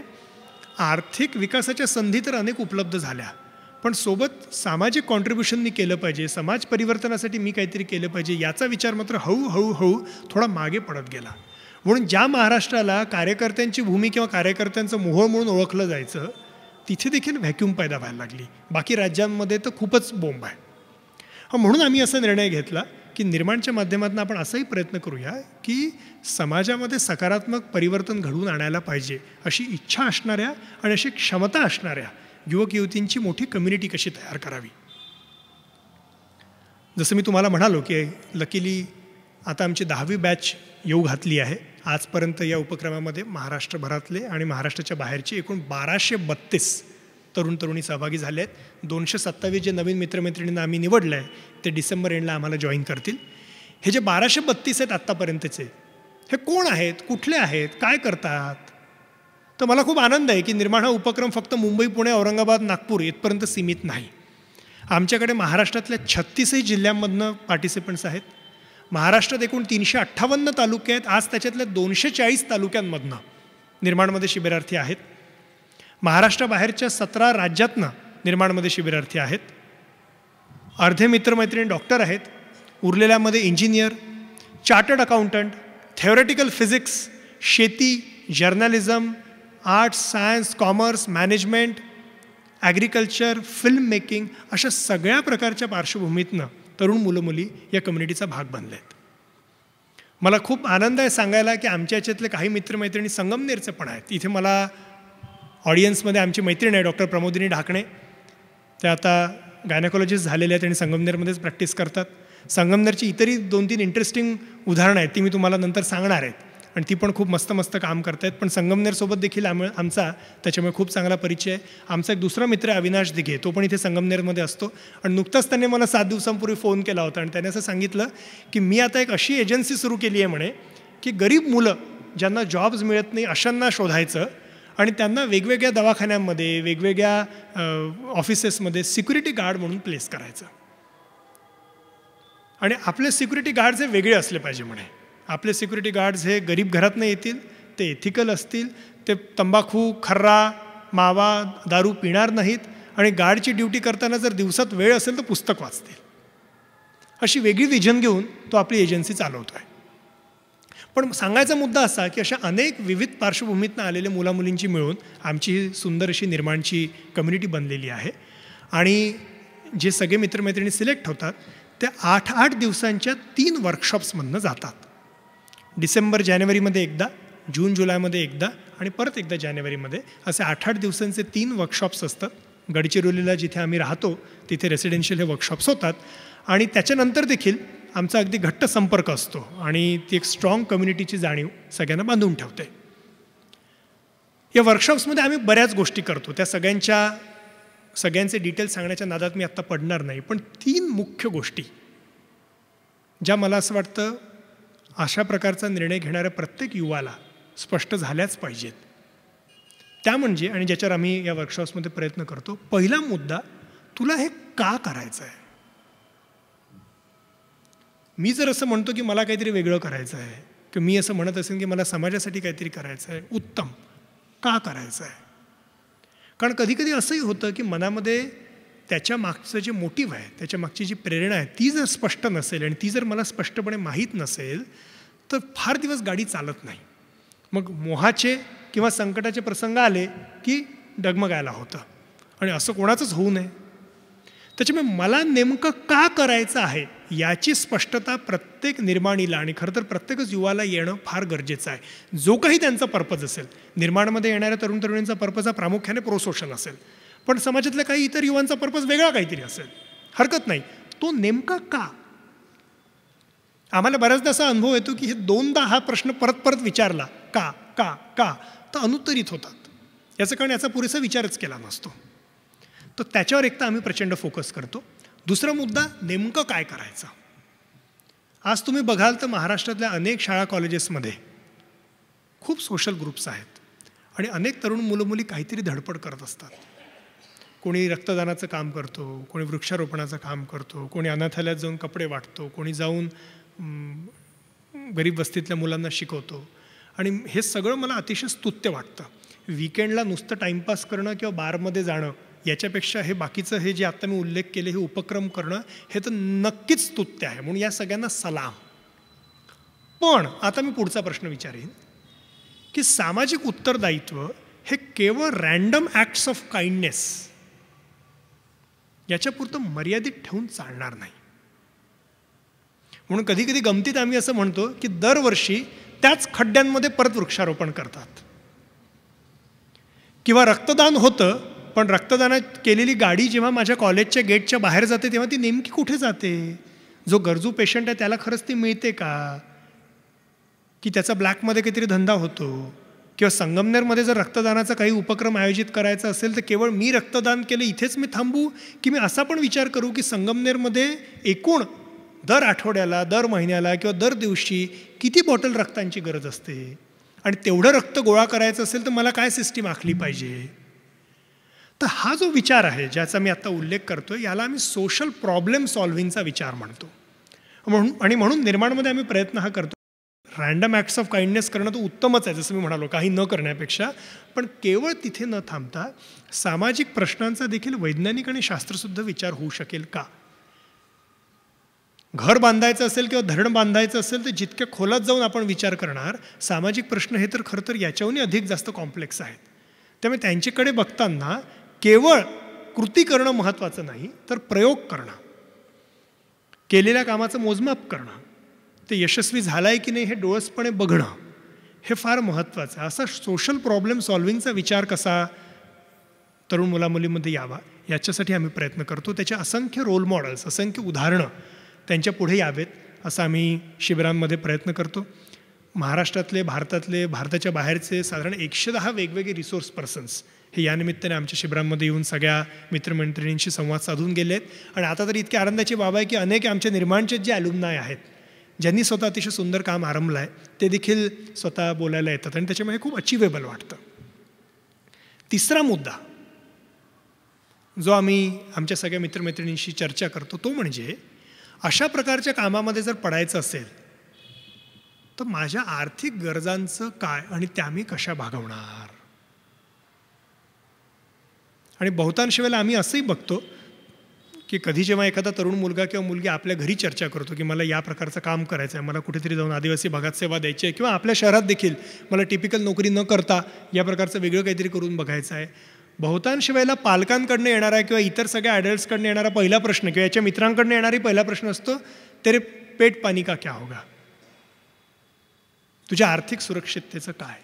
आर्थिक विकासाच्या संधी तर अनेक उपलब्ध झाल्या पण सोबत सामाजिक कॉन्ट्रीब्युशन मी केलं पाहिजे समाज परिवर्तनासाठी मी काहीतरी केलं पाहिजे याचा विचार मात्र हळू हळू थोडा मागे पडत गेला म्हणून ज्या महाराष्ट्राला कार्यकर्त्यांची भूमी किंवा कार्यकर्त्यांचं मोह म्हणून ओळखलं जायचं तिथे देखील व्हॅक्यूम पैदा व्हायला लागली बाकी राज्यांमध्ये तर खूपच बोंब आहे म्हणून आम्ही असा निर्णय घेतला की निर्माणच्या माध्यमातून आपण असाही प्रयत्न करूया की समाजामध्ये सकारात्मक परिवर्तन घडवून आणायला पाहिजे अशी इच्छा असणाऱ्या आणि अशी क्षमता असणाऱ्या युवक युवतींची मोठी कम्युनिटी कशी तयार करावी जसं मी तुम्हाला म्हणालो की लकीली आता आमची दहावी बॅच येऊ घातली आहे आजपर्यंत या उपक्रमामध्ये महाराष्ट्रभरातले आणि महाराष्ट्राच्या बाहेरचे एकूण बाराशे बत्तीस तरुण तरुणी सहभागी झाले आहेत दोनशे सत्तावीस जे नवीन मित्रमैत्रिणींना आम्ही निवडलं आहे ते डिसेंबर एंडला आम्हाला जॉईन करतील हे जे बाराशे बत्तीस आहेत आत्तापर्यंतचे हे कोण आहेत कुठले आहेत काय करतात तर मला खूप आनंद आहे की निर्माण हा उपक्रम फक्त मुंबई पुणे औरंगाबाद नागपूर येथपर्यंत सीमित नाही आमच्याकडे महाराष्ट्रातल्या छत्तीसही जिल्ह्यांमधनं पार्टिसिपंट्स आहेत महाराष्ट्रात एकूण तीनशे अठ्ठावन्न तालुके आहेत आज त्याच्यातल्या दोनशे चाळीस तालुक्यांमधनं निर्माणमध्ये शिबिरार्थी आहेत महाराष्ट्राबाहेरच्या सतरा राज्यातनं निर्माणमध्ये शिबिरार्थी आहेत अर्धे मित्रमैत्रिणी डॉक्टर आहेत उरलेल्यामध्ये engineer chartered accountant theoretical physics शेती journalism arts science commerce management agriculture film making अशा सगळ्या प्रकारच्या पार्श्वभूमीतनं तरुण मुलं मुली या कम्युनिटीचा भाग बनले आहेत मला खूप आनंद आहे सांगायला की आमच्या याच्यातले काही मित्रमैत्रिणी संगमनेरचे पण आहेत इथे मला ऑडियन्समध्ये आमची मैत्रीण आहे डॉक्टर प्रमोदिनी ढाकणे त्या आता गायनाकॉलॉजिस्ट झालेले आहेत आणि संगमनेरमध्येच प्रॅक्टिस करतात संगमनेरची इतरही दोन तीन इंटरेस्टिंग उदाहरणं आहेत ती मी तुम्हाला नंतर सांगणार आहेत आणि ती पण खूप मस्त मस्त काम करतायत पण संगमनेरसोबत देखील आम आमचा त्याच्यामुळे खूप चांगला परिचय आहे आमचा एक दुसरा मित्र अविनाश दिघे तो पण इथे संगमनेरमध्ये असतो आणि नुकताच त्याने मला सात दिवसांपूर्वी फोन केला होता आणि त्याने असं सांगितलं की मी आता एक अशी एजन्सी सुरू केली आहे म्हणे की गरीब मुलं ज्यांना जॉब्स मिळत नाही अशांना शोधायचं आणि त्यांना वेगवेगळ्या दवाखान्यांमध्ये वेगवेगळ्या ऑफिसेसमध्ये सिक्युरिटी गार्ड म्हणून प्लेस करायचं आणि आपले सिक्युरिटी गार्ड हे वेगळे असले पाहिजे म्हणे आपले सिक्युरिटी गार्ड्स हे गरीब घरात नाही येतील ते एथिकल असतील ते तंबाखू खर्रा मावा दारू पिणार नाहीत आणि गार्डची ड्युटी करताना जर दिवसात वेळ असेल तर पुस्तक वाचतील अशी वेगळी विजन घेऊन तो आपली एजन्सी चालवतो आहे पण सांगायचा मुद्दा असा की अशा अनेक विविध पार्श्वभूमीतनं आलेले मुलामुलींची मिळून आमची ही सुंदर अशी निर्माणची कम्युनिटी बनलेली आहे आणि जे सगळे मित्रमैत्रिणी सिलेक्ट होतात ते आठ आठ दिवसांच्या तीन वर्कशॉप्समधनं जातात डिसेंबर जानेवारीमध्ये एकदा जून जुलैमध्ये एकदा आणि परत एकदा जानेवारीमध्ये असे आठ आठ दिवसांचे तीन वर्कशॉप्स असतात गडचिरोलीला जिथे आम्ही राहतो तिथे रेसिडेन्शियल हे वर्कशॉप्स होतात आणि त्याच्यानंतर देखील आमचा अगदी घट्ट संपर्क असतो आणि ती एक स्ट्रॉंग कम्युनिटीची जाणीव सगळ्यांना बांधून ठेवते या वर्कशॉप्समध्ये आम्ही बऱ्याच गोष्टी करतो त्या सगळ्यांच्या सगळ्यांचे डिटेल्स सांगण्याच्या नादात मी आत्ता पडणार नाही पण तीन मुख्य गोष्टी ज्या मला असं वाटतं अशा प्रकारचा निर्णय घेणाऱ्या प्रत्येक युवाला स्पष्ट झाल्याच पाहिजेत त्या म्हणजे आणि ज्याच्यावर आम्ही या वर्कशॉप्समध्ये प्रयत्न करतो पहिला मुद्दा तुला हे का करायचं आहे मी जर असं म्हणतो की मला काहीतरी वेगळं करायचं आहे की मी असं म्हणत असेल की मला समाजासाठी काहीतरी करायचं आहे उत्तम का करायचं आहे कारण कधीकधी असंही होतं की मनामध्ये त्याच्या मागचं जे मोटिव्ह आहे त्याच्या मागची जी प्रेरणा आहे ती जर स्पष्ट नसेल आणि ती जर मला स्पष्टपणे माहीत नसेल तर फार दिवस गाडी चालत नाही मग मोहाचे किंवा संकटाचे प्रसंग आले की डगमगायला होतं आणि असं कोणाचंच होऊ नये त्याच्यामुळे मला नेमकं का करायचं आहे याची स्पष्टता प्रत्येक निर्माणीला आणि खरं तर प्रत्येकच युवाला येणं फार गरजेचं आहे जो काही त्यांचा पर्पज असेल निर्माणामध्ये येणाऱ्या तरुण तरुणींचा पर्पज हा प्रामुख्याने प्रोसोशन असेल पण समाजातल्या काही इतर युवांचा पर्पज वेगळा काहीतरी असेल हरकत नाही तो नेमका का आम्हाला बऱ्याचदा असा अनुभव येतो की हे दोनदा हा प्रश्न परत परत विचारला का का का तर अनुत्तरित होतात याचं कारण याचा पुरेसा विचारच केला नसतो तर त्याच्यावर एक तर आम्ही प्रचंड फोकस करतो दुसरा मुद्दा नेमकं काय करायचं आज तुम्ही बघाल तर महाराष्ट्रातल्या अनेक शाळा कॉलेजेसमध्ये खूप सोशल ग्रुप्स आहेत आणि अनेक तरुण मुलं मुली काहीतरी धडपड करत असतात कोणी रक्तदानाचं काम करतो कोणी वृक्षारोपणाचं काम करतो कोणी अनाथालयात जाऊन कपडे वाटतो कोणी जाऊन गरीब वस्तीतल्या मुलांना शिकवतो आणि हे सगळं मला अतिशय स्तुत्य वाटतं विकेंडला नुसतं टाईमपास करणं किंवा बारमध्ये जाणं याच्यापेक्षा हे बाकीचं हे जे आत्ता मी उल्लेख केले हे उपक्रम करणं हे तर नक्कीच स्तुत्य आहे म्हणून या सगळ्यांना सलाम पण आता मी पुढचा प्रश्न विचारेन की सामाजिक उत्तरदायित्व हे केवळ रँडम ॲक्ट्स ऑफ काइंडनेस याच्यापुरतं मर्यादित ठेवून चालणार नाही म्हणून कधी कधी गमतीत आम्ही असं म्हणतो की दरवर्षी त्याच खड्ड्यांमध्ये परत वृक्षारोपण करतात किंवा रक्तदान होतं पण रक्तदानात केलेली गाडी जेव्हा माझ्या कॉलेजच्या गेटच्या बाहेर जाते तेव्हा ती नेमकी कुठे जाते जो गरजू पेशंट आहे त्याला खरंच ती मिळते का की त्याचा ब्लॅकमध्ये काहीतरी धंदा होतो किंवा संगमनेरमध्ये जर रक्तदानाचा काही उपक्रम आयोजित करायचा असेल तर केवळ मी रक्तदान केलं इथेच मी थांबू की मी असा पण विचार करू की संगमनेरमध्ये एकूण दर आठवड्याला दर महिन्याला किंवा दर दिवशी किती बॉटल रक्तांची गरज असते आणि तेवढं रक्त गोळा करायचं असेल तर मला काय सिस्टीम आखली पाहिजे तर हा जो विचार आहे ज्याचा मी आत्ता उल्लेख करतो आहे याला आम्ही सोशल प्रॉब्लेम सॉल्व्हिंगचा विचार म्हणतो म्हणून आणि म्हणून निर्माणमध्ये आम्ही प्रयत्न हा करतो रँडम ॲक्ट्स ऑफ काइंडनेस करणं तर उत्तमच आहे जसं मी म्हणालो काही न करण्यापेक्षा पण केवळ तिथे न थांबता सामाजिक प्रश्नांचा देखील वैज्ञानिक आणि शास्त्रसुद्धा विचार होऊ शकेल का घर बांधायचं असेल किंवा धरण बांधायचं असेल तर जितक्या खोलात जाऊन आपण विचार करणार सामाजिक प्रश्न हे तर खरं तर याच्याहून अधिक जास्त कॉम्प्लेक्स आहेत त्यामुळे त्यांच्याकडे बघताना केवळ कृती करणं महत्त्वाचं नाही तर प्रयोग करणं केलेल्या कामाचं मोजमाप करणं ते यशस्वी झाला आहे की नाही हे डोळसपणे बघणं हे फार महत्त्वाचं आहे असा सोशल प्रॉब्लेम सॉल्विंगचा विचार कसा तरुण मुलामुलीमध्ये यावा याच्यासाठी आम्ही प्रयत्न करतो त्याचे असंख्य रोल मॉडेल्स असंख्य उदाहरणं त्यांच्या पुढे यावेत असं आम्ही शिबिरांमध्ये प्रयत्न करतो महाराष्ट्रातले भारतातले भारताच्या बाहेरचे साधारण एकशे दहा वेगवेगळे रिसोर्स पर्सन्स हे यानिमित्ताने आमच्या शिबिरांमध्ये येऊन सगळ्या मित्रमैत्रिणींशी संवाद साधून गेले आहेत आणि आता तर इतके आनंदाची बाब आहे की अनेक आमच्या निर्माणचे जे अलुमनाय आहेत ज्यांनी स्वतः अतिशय सुंदर काम आरंभलं आहे ते देखील स्वतः बोलायला येतात आणि त्याच्यामुळे खूप अचिवेबल वाटतं तिसरा मुद्दा जो आम्ही आमच्या सगळ्या मित्रमैत्रिणींशी चर्चा करतो तो म्हणजे अशा प्रकारच्या कामामध्ये जर पडायचं असेल तर माझ्या आर्थिक गरजांचं काय आणि त्या मी कशा भागवणार आणि बहुतांश वेळेला आम्ही असंही बघतो की कधी जेव्हा एखादा तरुण मुलगा किंवा मुलगी आपल्या घरी चर्चा करतो की मला या प्रकारचं काम करायचं आहे मला कुठेतरी जाऊन आदिवासी भागात सेवा द्यायची आहे किंवा आपल्या शहरात देखील मला टिपिकल नोकरी न करता या प्रकारचं वेगळं काहीतरी करून बघायचं आहे बहुतांश वेळेला पालकांकडनं येणारा किंवा इतर सगळ्या ॲडल्ट्सकडनं येणारा पहिला प्रश्न किंवा याच्या मित्रांकडनं येणारी पहिला प्रश्न असतो तरी पेट पाणी का क्या होगा तुझ्या आर्थिक सुरक्षिततेचं काय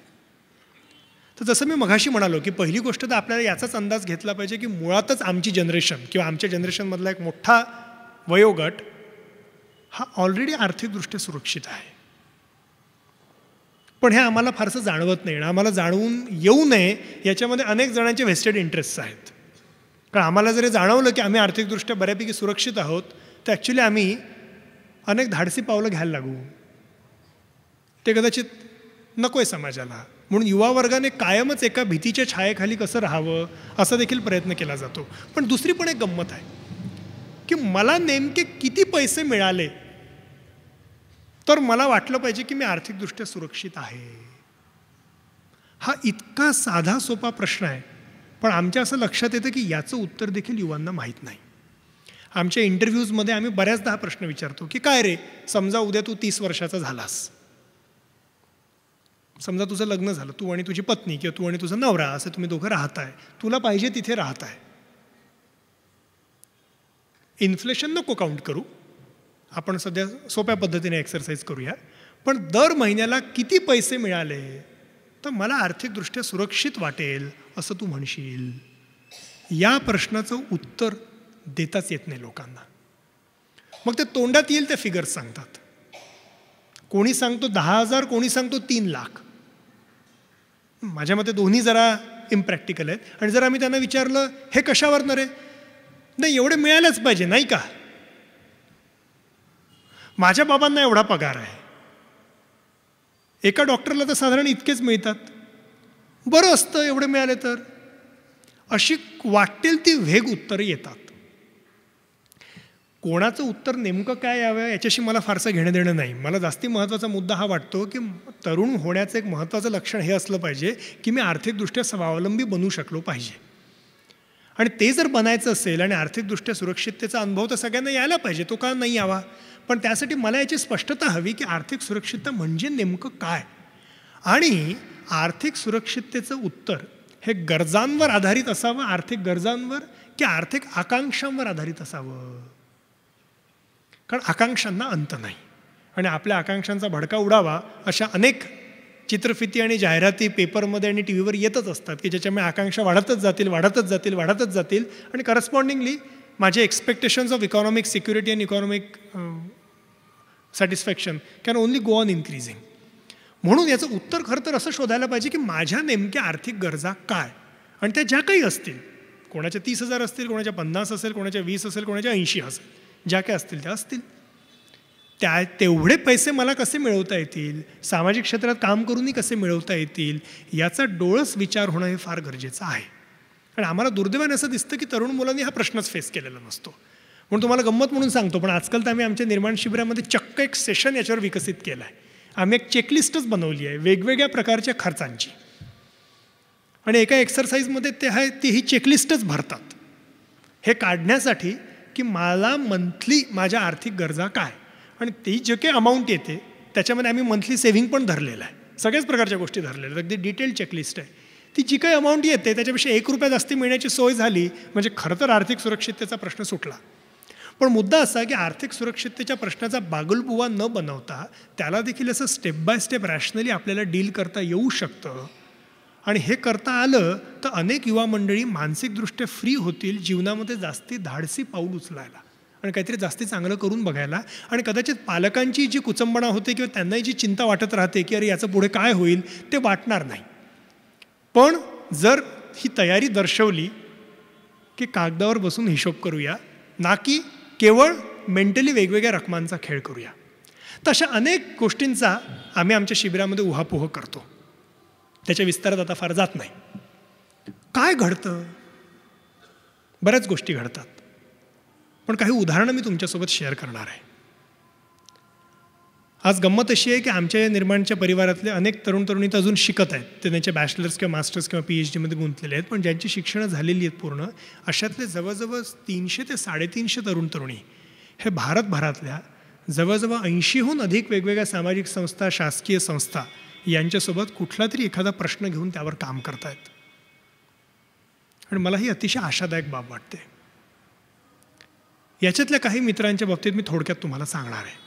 तर जसं मी मघाशी म्हणालो की पहिली गोष्ट तर आपल्याला याचाच अंदाज घेतला पाहिजे की मुळातच आमची जनरेशन किंवा आमच्या जनरेशनमधला एक मोठा वयोगट हा ऑलरेडी आर्थिकदृष्ट्या सुरक्षित आहे पण हे आम्हाला फारसं जाणवत नाही आम्हाला जाणवून येऊ नये याच्यामध्ये अनेक जणांचे वेस्टेड इंटरेस्ट आहेत कारण आम्हाला जरी जाणवलं की आम्ही आर्थिकदृष्ट्या बऱ्यापैकी सुरक्षित आहोत तर ॲक्च्युली आम्ही अनेक धाडसी पावलं घ्यायला लागू ते कदाचित नको आहे समाजाला म्हणून युवा वर्गाने कायमच एका भीतीच्या छायेखाली कसं राहावं असा देखील प्रयत्न केला जातो पण दुसरी पण एक गंमत आहे की मला नेमके किती पैसे मिळाले तर मला वाटलं पाहिजे की मी आर्थिकदृष्ट्या सुरक्षित आहे हा इतका साधा सोपा प्रश्न आहे पण आमच्या असं लक्षात येतं की याचं उत्तर देखील युवांना माहीत नाही आमच्या इंटरव्ह्यूजमध्ये आम्ही बऱ्याचदा हा प्रश्न विचारतो की काय रे समजा उद्या तू तीस वर्षाचा झालास समजा तुझं लग्न झालं तू आणि तुझी पत्नी किंवा तू आणि तुझा नवरा असं तुम्ही दोघं आहे तुला पाहिजे तिथे राहत आहे इन्फ्लेशन नको काउंट करू आपण सध्या सोप्या पद्धतीने एक्सरसाइज करूया पण दर महिन्याला किती पैसे मिळाले तर मला आर्थिकदृष्ट्या सुरक्षित वाटेल असं तू म्हणशील या प्रश्नाचं उत्तर देताच येत नाही लोकांना मग ते तोंडात येईल त्या फिगर्स सांगतात कोणी सांगतो दहा हजार कोणी सांगतो तीन लाख माझ्या मते दोन्ही जरा इम्प्रॅक्टिकल आहेत आणि जर आम्ही त्यांना विचारलं हे कशावर रे नाही एवढे मिळायलाच पाहिजे नाही का माझ्या बाबांना एवढा पगार आहे एका डॉक्टरला तर साधारण इतकेच मिळतात बरं असतं एवढे मिळाले तर अशी वाटेल ती वेग उत्तरं येतात कोणाचं उत्तर नेमकं काय यावं याच्याशी मला फारसं घेणं देणं नाही मला जास्ती महत्त्वाचा मुद्दा हा वाटतो की तरुण होण्याचं एक महत्त्वाचं लक्षण हे असलं पाहिजे की मी आर्थिकदृष्ट्या स्वावलंबी बनू शकलो पाहिजे आणि ते जर बनायचं असेल आणि आर्थिकदृष्ट्या सुरक्षिततेचा अनुभव तर सगळ्यांना यायला पाहिजे तो का नाही यावा पण त्यासाठी मला याची स्पष्टता हवी की आर्थिक सुरक्षितता म्हणजे नेमकं काय आणि आर्थिक सुरक्षिततेचं उत्तर हे गरजांवर आधारित असावं आर्थिक गरजांवर की आर्थिक आकांक्षांवर आधारित असावं कारण आकांक्षांना अंत नाही आणि आपल्या आकांक्षांचा भडका उडावा अशा अनेक चित्रफिती आणि जाहिराती पेपरमध्ये आणि टी व्हीवर येतच असतात की ज्याच्यामुळे आकांक्षा वाढतच जातील वाढतच जातील वाढतच जातील आणि करस्पॉन्डिंगली माझे expectations of economic security and economic satisfaction can only go on increasing म्हणून याचं उत्तर खरं तर असं शोधायला पाहिजे की माझ्या नेमक्या आर्थिक गरजा काय आणि त्या ज्या काही असतील कोणाच्या तीस हजार असतील कोणाच्या पन्नास असेल कोणाच्या वीस असेल कोणाच्या ऐंशी असेल ज्या काय असतील त्या असतील त्या तेवढे पैसे मला कसे मिळवता येतील सामाजिक क्षेत्रात काम करूनही कसे मिळवता येतील याचा डोळस विचार होणं हे फार गरजेचं आहे कारण आम्हाला दुर्दैवाने असं दिसतं की तरुण मुलांनी हा प्रश्नच फेस केलेला नसतो म्हणून तुम्हाला गंमत म्हणून सांगतो पण आजकाल तर आम्ही आमच्या निर्माण शिबिरामध्ये चक्क एक सेशन याच्यावर विकसित केलं आहे आम्ही एक चेकलिस्टच बनवली आहे वेगवेगळ्या प्रकारच्या खर्चांची आणि एका एक्सरसाइजमध्ये ते आहे ती ही चेकलिस्टच भरतात हे काढण्यासाठी की मला मंथली माझ्या आर्थिक गरजा काय आणि ती जे काही अमाऊंट येते त्याच्यामध्ये आम्ही मंथली सेव्हिंग पण धरलेलं आहे सगळ्याच प्रकारच्या गोष्टी धरलेल्या आहेत अगदी डिटेल चेकलिस्ट आहे ती जी काही अमाऊंट येते त्याच्यापेक्षा एक रुपया जास्ती मिळण्याची सोय झाली म्हणजे खरं तर आर्थिक सुरक्षिततेचा प्रश्न सुटला पण मुद्दा असा की आर्थिक सुरक्षिततेच्या प्रश्नाचा बागुलबुवा न बनवता त्याला देखील असं स्टेप बाय स्टेप रॅशनली आपल्याला डील करता येऊ शकतं आणि हे करता आलं तर अनेक युवा मंडळी मानसिकदृष्ट्या फ्री होतील जीवनामध्ये जास्ती धाडसी पाऊल उचलायला आणि काहीतरी जास्ती चांगलं करून बघायला आणि कदाचित पालकांची जी कुचंबणा होते किंवा त्यांनाही जी चिंता वाटत राहते की अरे याचं पुढे काय होईल ते वाटणार नाही पण जर ही तयारी दर्शवली की कागदावर बसून हिशोब करूया ना की केवळ मेंटली वेगवेगळ्या रकमांचा खेळ करूया तशा अनेक गोष्टींचा आम्ही आमच्या शिबिरामध्ये उहापोह करतो त्याच्या विस्तारात आता फार जात नाही काय घडतं बऱ्याच गोष्टी घडतात पण काही उदाहरणं मी तुमच्यासोबत शेअर करणार आहे आज गंमत अशी आहे की आमच्या या निर्माणच्या परिवारातले अनेक तरुण तरुणी तर अजून शिकत आहेत ते त्यांचे बॅचलर्स किंवा मास्टर्स किंवा पी एच डीमध्ये गुंतलेले आहेत पण ज्यांची शिक्षणं झालेली आहेत पूर्ण अशातले जवळजवळ तीनशे ते साडेतीनशे तरुण तरुणी हे भारतभरातल्या जवळजवळ ऐंशीहून अधिक वेगवेगळ्या सामाजिक संस्था शासकीय संस्था यांच्यासोबत कुठला तरी एखादा प्रश्न घेऊन त्यावर काम करतायत आणि मला ही अतिशय आशादायक बाब वाटते याच्यातल्या काही मित्रांच्या बाबतीत मी थोडक्यात तुम्हाला सांगणार आहे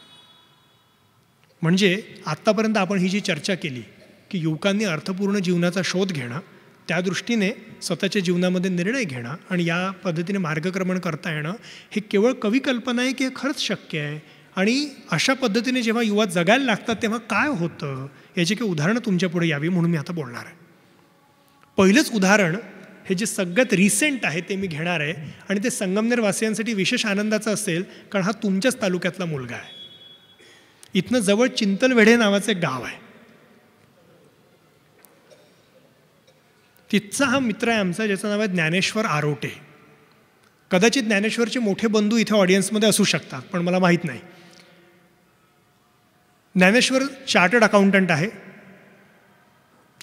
म्हणजे आत्तापर्यंत आपण ही जी चर्चा केली की युवकांनी अर्थपूर्ण जीवनाचा शोध घेणं त्या दृष्टीने स्वतःच्या जीवनामध्ये निर्णय घेणं आणि या पद्धतीने मार्गक्रमण करता येणं हे केवळ कवी कल्पना आहे की हे खरंच शक्य आहे आणि अशा पद्धतीने जेव्हा युवा जगायला लागतात तेव्हा काय होतं याची काही उदाहरणं तुमच्यापुढे यावी म्हणून मी आता बोलणार आहे पहिलंच उदाहरण हे जे सगळ्यात रिसेंट आहे ते मी घेणार आहे आणि ते संगमनेरवासियांसाठी विशेष आनंदाचं असेल कारण हा तुमच्याच तालुक्यातला मुलगा आहे इथनं जवळ चिंतलवेढे नावाचं एक गाव आहे तिथचा हा मित्र आहे आमचा ज्याचं नाव आहे ज्ञानेश्वर आरोटे कदाचित ज्ञानेश्वरचे मोठे बंधू इथे ऑडियन्समध्ये असू शकतात पण मला माहीत नाही ज्ञानेश्वर चार्टर्ड अकाउंटंट आहे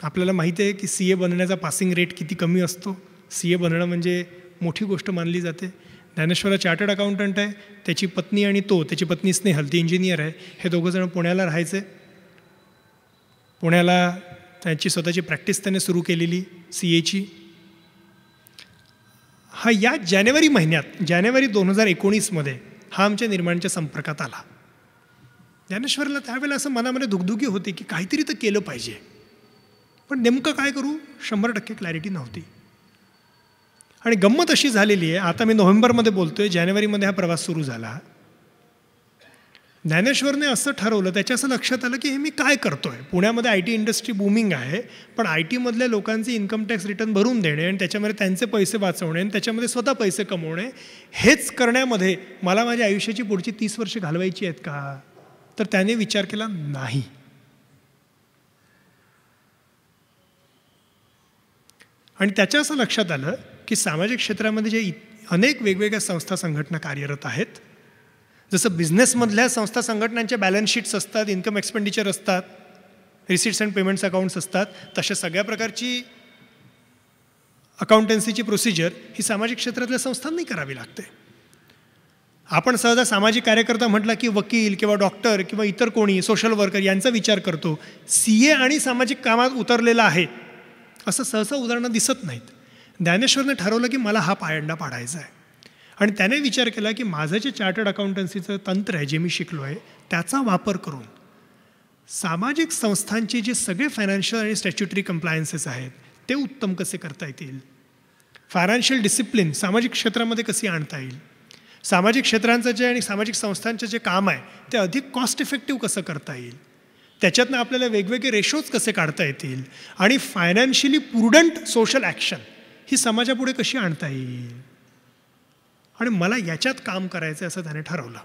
आपल्याला माहिती आहे की सी ए बनण्याचा पासिंग रेट किती कमी असतो सी ए बनणं म्हणजे मोठी गोष्ट मानली जाते ज्ञानेश्वर चार्टर्ड अकाउंटंट आहे त्याची पत्नी आणि तो त्याची पत्नी स्नेहल ती इंजिनियर आहे हे दोघंजण पुण्याला राहायचे पुण्याला त्यांची स्वतःची प्रॅक्टिस त्याने सुरू केलेली सी एची हा या जानेवारी महिन्यात जानेवारी दोन हजार एकोणीसमध्ये हा आमच्या निर्माणच्या संपर्कात आला ज्ञानेश्वरला त्यावेळेला असं मनामध्ये दुखदुखी होती की काहीतरी तर केलं पाहिजे पण नेमकं काय करू शंभर टक्के क्लॅरिटी नव्हती आणि गंमत अशी झालेली आहे आता मी नोव्हेंबरमध्ये बोलतोय जानेवारीमध्ये हा प्रवास सुरू झाला ज्ञानेश्वरने असं ठरवलं त्याच्या असं लक्षात आलं की हे मी काय करतोय पुण्यामध्ये आय टी इंडस्ट्री बुमिंग आहे पण आय टीमधल्या लोकांचे इन्कम टॅक्स रिटर्न भरून देणे आणि त्याच्यामध्ये त्यांचे पैसे वाचवणे आणि त्याच्यामध्ये स्वतः पैसे कमवणे हेच करण्यामध्ये मला माझ्या आयुष्याची पुढची तीस वर्षे घालवायची आहेत का तर त्याने विचार केला नाही आणि त्याच्या असं लक्षात आलं की सामाजिक क्षेत्रामध्ये जे अनेक वेगवेगळ्या संस्था संघटना कार्यरत आहेत जसं बिझनेसमधल्या संस्था संघटनांचे बॅलन्स शीट्स असतात इन्कम एक्सपेंडिचर असतात रिसिट्स अँड पेमेंट्स अकाउंट्स असतात तशा सगळ्या प्रकारची अकाउंटन्सीची प्रोसिजर ही सामाजिक क्षेत्रातल्या संस्थांनी करावी लागते आपण सहजा सामाजिक कार्यकर्ता म्हटला की वकील किंवा डॉक्टर किंवा इतर कोणी सोशल वर्कर यांचा विचार करतो सी ए आणि सामाजिक कामात उतरलेला आहे असं सहसा उदाहरणं दिसत नाहीत ज्ञानेश्वरने ठरवलं की मला हा पायंडा पाडायचा आहे आणि त्याने विचार केला की माझं जे चार्टर्ड अकाउंटन्सीचं तंत्र आहे जे मी शिकलो आहे त्याचा वापर करून सामाजिक संस्थांचे जे सगळे फायनान्शियल आणि स्टॅच्युटरी कम्प्लायन्सेस आहेत ते उत्तम कसे करता येतील फायनान्शियल डिसिप्लिन सामाजिक क्षेत्रामध्ये कशी आणता येईल सामाजिक क्षेत्रांचं जे आणि सामाजिक संस्थांचं जे काम आहे ते अधिक कॉस्ट इफेक्टिव्ह कसं करता येईल त्याच्यातनं आपल्याला वेगवेगळे रेशोज कसे काढता येतील आणि फायनान्शियली प्रुडंट सोशल ॲक्शन ही समाजापुढे कशी आणता येईल आणि मला याच्यात काम करायचं असं त्याने ठरवलं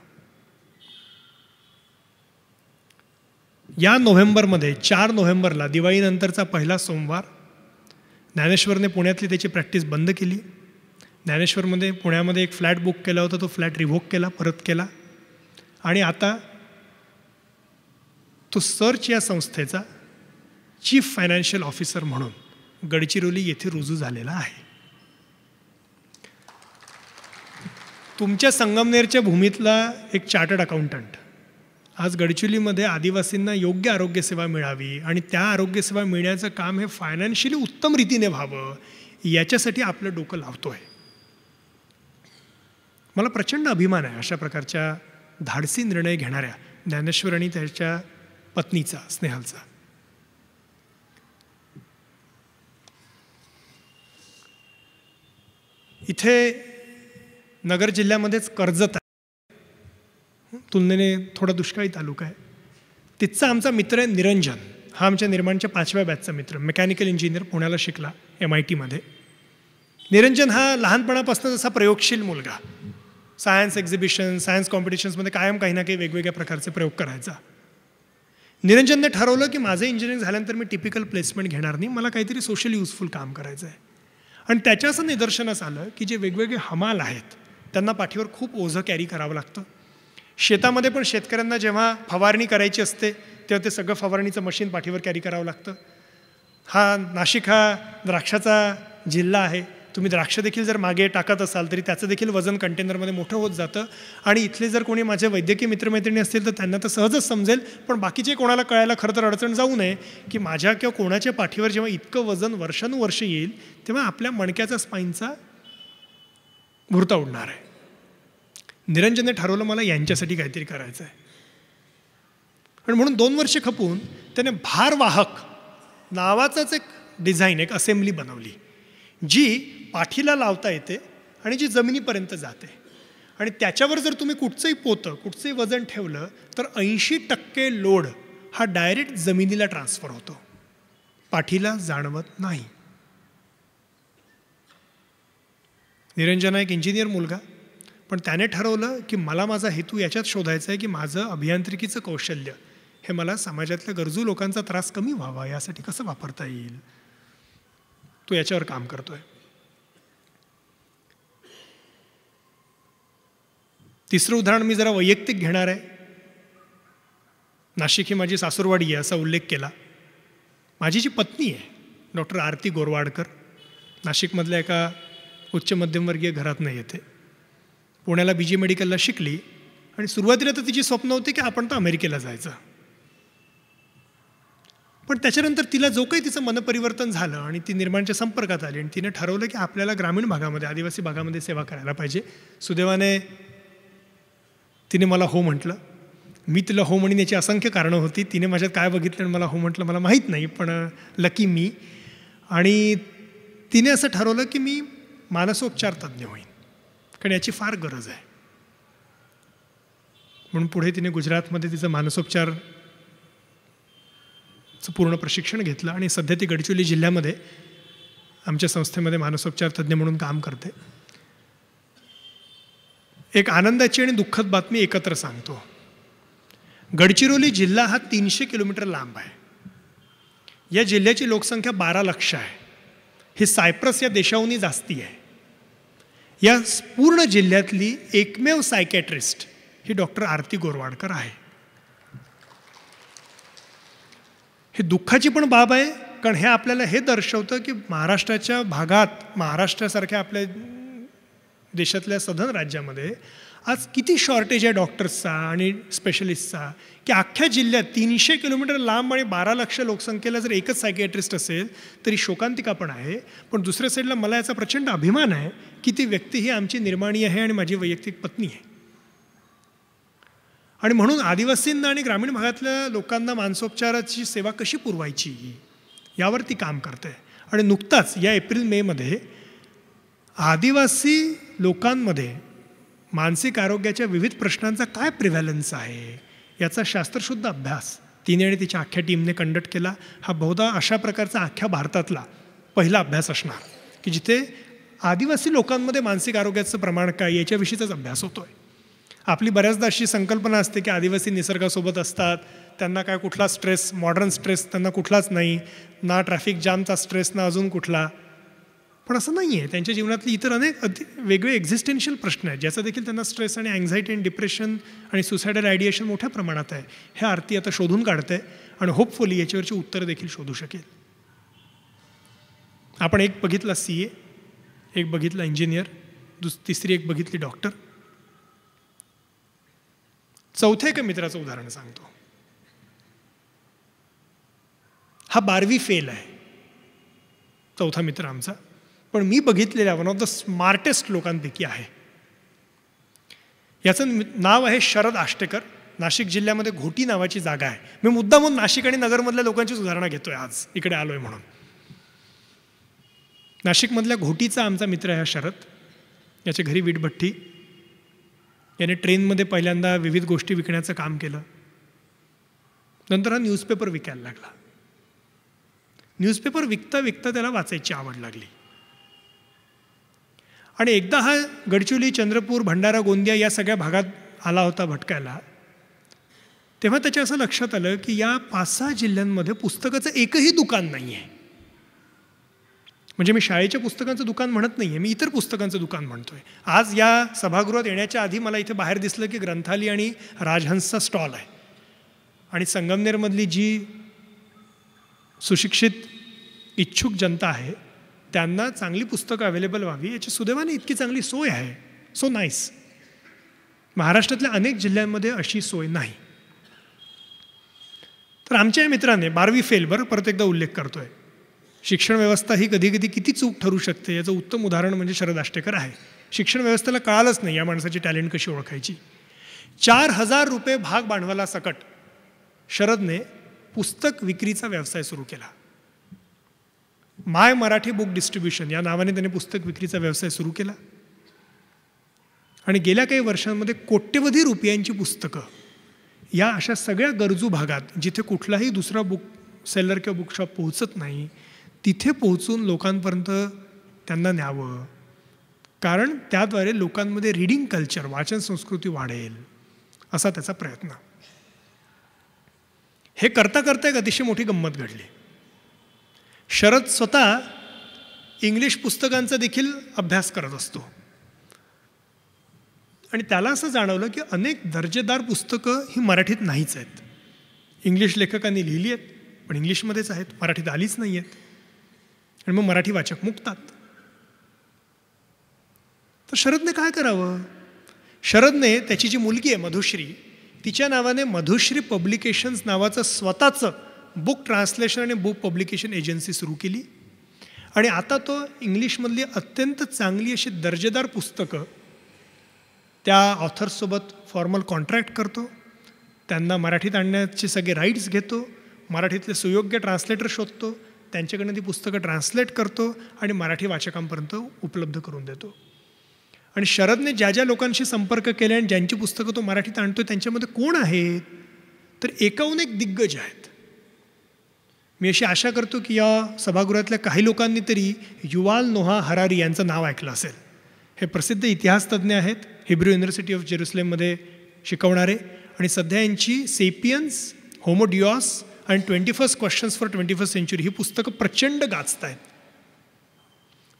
या नोव्हेंबरमध्ये चार नोव्हेंबरला दिवाळीनंतरचा पहिला सोमवार ज्ञानेश्वरने पुण्यातली त्याची प्रॅक्टिस बंद केली ज्ञानेश्वरमध्ये पुण्यामध्ये एक फ्लॅट बुक केला होता तो फ्लॅट रिव्होक केला परत केला आणि आता तो सर्च या संस्थेचा चीफ फायनान्शियल ऑफिसर म्हणून गडचिरोली येथे रुजू झालेला आहे तुमच्या संगमनेरच्या भूमीतला एक चार्टर्ड अकाउंटंट आज गडचिरोलीमध्ये आदिवासींना योग्य आरोग्यसेवा मिळावी आणि त्या आरोग्यसेवा मिळण्याचं काम हे फायनान्शियली उत्तम रीतीने व्हावं याच्यासाठी आपलं डोकं लावतो आहे मला प्रचंड अभिमान आहे अशा प्रकारच्या धाडसी निर्णय घेणाऱ्या ज्ञानेश्वर आणि त्याच्या पत्नीचा स्नेहालचा इथे नगर जिल्ह्यामध्येच कर्जत आहे तुलनेने थोडा दुष्काळी तालुका आहे तिथचा आमचा मित्र आहे निरंजन हा आमच्या निर्माणच्या पाचव्या बॅचचा मित्र मेकॅनिकल इंजिनियर पुण्याला शिकला एम आय टीमध्ये निरंजन हा लहानपणापासून जसा प्रयोगशील मुलगा सायन्स एक्झिबिशन सायन्स कॉम्पिटिशन्समध्ये कायम काही ना काही वेगवेगळ्या प्रकारचे प्रयोग करायचा निरंजनने ठरवलं की माझं इंजिनिअरिंग झाल्यानंतर मी टिपिकल प्लेसमेंट घेणार नाही मला काहीतरी सोशल युजफुल काम करायचं आहे आणि त्याच्या असं निदर्शनास आलं की जे वेगवेगळे हमाल आहेत त्यांना पाठीवर खूप ओझं कॅरी करावं लागतं शेतामध्ये पण शेतकऱ्यांना जेव्हा फवारणी करायची असते तेव्हा ते सगळं फवारणीचं मशीन पाठीवर कॅरी करावं लागतं हा नाशिक हा द्राक्षाचा जिल्हा आहे तुम्ही द्राक्ष देखील जर मागे टाकत असाल तरी त्याचं देखील वजन कंटेनरमध्ये मोठं होत जातं आणि इथले जर कोणी माझे वैद्यकीय मित्रमैत्रिणी असतील तर त्यांना तर सहजच समजेल पण बाकीचे कोणाला कळायला खरं तर अडचण जाऊ नये की माझ्या किंवा कोणाच्या पाठीवर जेव्हा इतकं वजन वर्षानुवर्ष येईल तेव्हा आपल्या मणक्याचा स्पाईनचा भुरता उडणार आहे निरंजनने ठरवलं मला यांच्यासाठी काहीतरी करायचं आहे आणि म्हणून दोन वर्षे खपून त्याने भारवाहक नावाचाच एक डिझाईन एक असेंब्ली बनवली जी पाठीला लावता येते आणि जी जमिनीपर्यंत जाते आणि त्याच्यावर जर तुम्ही कुठचंही पोतं कुठचंही वजन ठेवलं तर ऐंशी टक्के लोड हा डायरेक्ट जमिनीला ट्रान्सफर होतो पाठीला जाणवत नाही निरंजना एक इंजिनियर मुलगा पण त्याने ठरवलं की मला माझा हेतू याच्यात शोधायचा आहे की माझं अभियांत्रिकीचं कौशल्य हे मला समाजातल्या गरजू लोकांचा त्रास कमी व्हावा यासाठी कसं वापरता येईल तो याच्यावर काम करतो आहे तिसरं उदाहरण मी जरा वैयक्तिक घेणार आहे नाशिक ही माझी सासूरवाडी आहे असा उल्लेख केला माझी जी पत्नी आहे डॉक्टर आरती गोरवाडकर नाशिकमधल्या एका उच्च मध्यमवर्गीय घरातनं येते पुण्याला बी जी मेडिकलला शिकली आणि सुरुवातीला तर तिची स्वप्न होती की आपण तर अमेरिकेला जायचं पण त्याच्यानंतर तिला जो काही तिचं मनपरिवर्तन झालं आणि ती निर्माणच्या संपर्कात आली आणि तिने ठरवलं की आपल्याला ग्रामीण भागामध्ये आदिवासी भागामध्ये सेवा करायला पाहिजे सुदैवाने तिने मला हो म्हटलं मी तिला हो म्हणण्याची असंख्य कारणं होती तिने माझ्यात काय बघितलं आणि मला हो म्हटलं मला माहीत नाही पण लकी मी आणि तिने असं ठरवलं की मी मानसोपचार तज्ज्ञ होईन कारण याची फार गरज आहे म्हणून पुढे तिने गुजरातमध्ये तिचं मानसोपचारचं पूर्ण प्रशिक्षण घेतलं आणि सध्या ती गडचिरोली जिल्ह्यामध्ये आमच्या संस्थेमध्ये मानसोपचार तज्ज्ञ म्हणून काम करते एक आनंदाची आणि दुःखद बातमी एकत्र सांगतो गडचिरोली जिल्हा हा तीनशे किलोमीटर लांब आहे या जिल्ह्याची लोकसंख्या बारा लक्ष आहे हे सायप्रस या देशाहूनही जास्ती आहे या पूर्ण जिल्ह्यातली एकमेव सायकॅट्रिस्ट ही डॉक्टर आरती गोरवाडकर आहे हे दुःखाची पण बाब आहे कारण हे आपल्याला हे दर्शवतं की महाराष्ट्राच्या भागात महाराष्ट्रासारख्या आपल्या देशातल्या सधन राज्यामध्ये आज किती शॉर्टेज आहे डॉक्टर्सचा आणि स्पेशलिस्टचा की अख्ख्या जिल्ह्यात तीनशे किलोमीटर लांब आणि बारा लक्ष लोकसंख्येला जर एकच सायकॅट्रिस्ट असेल तरी शोकांतिका पण आहे पण दुसऱ्या साईडला मला याचा प्रचंड अभिमान आहे की ती व्यक्ती ही आमची निर्माणी आहे आणि माझी वैयक्तिक पत्नी आहे आणि म्हणून आदिवासींना आणि ग्रामीण भागातल्या लोकांना मानसोपचाराची सेवा कशी पुरवायची यावरती काम करते आणि नुकताच या एप्रिल मेमध्ये आदिवासी लोकांमध्ये मानसिक आरोग्याच्या विविध प्रश्नांचा काय प्रिव्हॅलन्स आहे याचा शास्त्रशुद्ध अभ्यास तिने आणि तिच्या आख्या टीमने कंडक्ट केला हा बहुधा अशा प्रकारचा आख्या भारतातला पहिला अभ्यास असणार की जिथे आदिवासी लोकांमध्ये मानसिक आरोग्याचं प्रमाण काय याच्याविषयीचाच अभ्यास होतो आहे आपली बऱ्याचदा अशी संकल्पना असते की आदिवासी निसर्गासोबत असतात त्यांना काय कुठला स्ट्रेस मॉडर्न स्ट्रेस त्यांना कुठलाच नाही ना ट्रॅफिक जामचा स्ट्रेस ना अजून कुठला पण असं नाही आहे त्यांच्या जीवनातली इतर अनेक अति वेगळे एक्झिस्टेन्शियल प्रश्न आहेत ज्याचा देखील त्यांना स्ट्रेस आणि अँझायटी आणि डिप्रेशन आणि सुसायडल आयडिएशन मोठ्या प्रमाणात आहे हे आरती आता शोधून आहे आणि होपफुली याच्यावरची उत्तर देखील शोधू शकेल आपण एक बघितला सी ए एक बघितला इंजिनियर दुस तिसरी एक बघितली डॉक्टर चौथ्या एका मित्राचं उदाहरण सांगतो हा बारवी फेल आहे चौथा मित्र आमचा पण मी बघितलेल्या वन ऑफ द स्मार्टेस्ट लोकांपैकी आहे याचं नाव आहे शरद आष्टेकर नाशिक जिल्ह्यामध्ये घोटी नावाची जागा आहे मी म्हणून नाशिक आणि नगरमधल्या लोकांची सुधारणा घेतोय आज इकडे आलोय म्हणून नाशिकमधल्या घोटीचा आमचा मित्र आहे शरद याच्या घरी वीटभट्टी याने ट्रेनमध्ये पहिल्यांदा विविध गोष्टी विकण्याचं काम केलं नंतर हा न्यूजपेपर विकायला लागला न्यूजपेपर विकता विकता त्याला वाचायची आवड लागली आणि एकदा हा गडचिरोली चंद्रपूर भंडारा गोंदिया या सगळ्या भागात आला होता भटकायला तेव्हा त्याच्या असं लक्षात आलं की या पाच सहा जिल्ह्यांमध्ये पुस्तकाचं एकही दुकान नाही आहे म्हणजे मी शाळेच्या पुस्तकांचं दुकान म्हणत नाही आहे मी इतर पुस्तकांचं दुकान म्हणतो आहे आज या सभागृहात येण्याच्या आधी मला इथे बाहेर दिसलं की ग्रंथालय आणि राजहंसचा स्टॉल आहे आणि संगमनेरमधली जी सुशिक्षित इच्छुक जनता आहे त्यांना चांगली पुस्तकं अवेलेबल व्हावी याची सुदैवाने इतकी चांगली सोय आहे सो नाईस महाराष्ट्रातल्या अनेक जिल्ह्यांमध्ये अशी सोय नाही तर आमच्या या मित्राने बारवी फेल बरं परत एकदा उल्लेख करतो आहे शिक्षण व्यवस्था ही कधी कधी किती चूक ठरू शकते याचं उत्तम उदाहरण म्हणजे शरद आष्टेकर आहे शिक्षण व्यवस्थेला कळालंच नाही या माणसाची टॅलेंट कशी ओळखायची चार हजार रुपये भाग भांडवला सकट शरदने पुस्तक विक्रीचा व्यवसाय सुरू केला माय मराठी बुक डिस्ट्रीब्युशन या नावाने त्यांनी पुस्तक विक्रीचा व्यवसाय सुरू केला आणि गेल्या काही वर्षांमध्ये कोट्यवधी रुपयांची पुस्तकं या अशा सगळ्या गरजू भागात जिथे कुठलाही दुसरा बुक सेलर किंवा बुकशॉप पोहोचत नाही तिथे पोहोचून लोकांपर्यंत त्यांना न्यावं कारण त्याद्वारे लोकांमध्ये रिडिंग कल्चर वाचन संस्कृती वाढेल असा त्याचा प्रयत्न हे करता करता एक अतिशय मोठी गंमत घडली शरद स्वतः इंग्लिश पुस्तकांचा देखील अभ्यास करत असतो आणि त्याला असं जाणवलं की अनेक दर्जेदार पुस्तकं ही मराठीत नाहीच आहेत इंग्लिश लेखकांनी लिहिली आहेत पण इंग्लिशमध्येच आहेत मराठीत आलीच नाही आहेत आणि मग मराठी वाचक मुक्तात तर शरदने काय करावं शरदने त्याची जी मुलगी आहे मधुश्री तिच्या नावाने मधुश्री पब्लिकेशन्स नावाचं स्वतःचं बुक ट्रान्सलेशन आणि बुक पब्लिकेशन एजन्सी सुरू केली आणि आता तो इंग्लिशमधली अत्यंत चांगली अशी दर्जेदार पुस्तकं त्या ऑथर्ससोबत फॉर्मल कॉन्ट्रॅक्ट करतो त्यांना मराठीत आणण्याचे सगळे राईट्स घेतो मराठीतले सुयोग्य ट्रान्सलेटर शोधतो त्यांच्याकडनं ती पुस्तकं ट्रान्सलेट करतो आणि मराठी वाचकांपर्यंत उपलब्ध करून देतो आणि शरदने ज्या ज्या लोकांशी संपर्क केले आणि ज्यांची पुस्तकं तो मराठीत आणतो त्यांच्यामध्ये कोण आहेत तर एकाहून एक दिग्गज आहेत मी अशी आशा करतो की या सभागृहातल्या काही लोकांनी तरी युवाल नोहा हरारी यांचं नाव ऐकलं असेल हे प्रसिद्ध तज्ज्ञ आहेत हिब्रू युनिव्हर्सिटी ऑफ जेरुसलेममध्ये शिकवणारे आणि सध्या यांची सेपियन्स होमोडिओस आणि twenty first questions for twenty first century ही पुस्तकं प्रचंड गाजत आहेत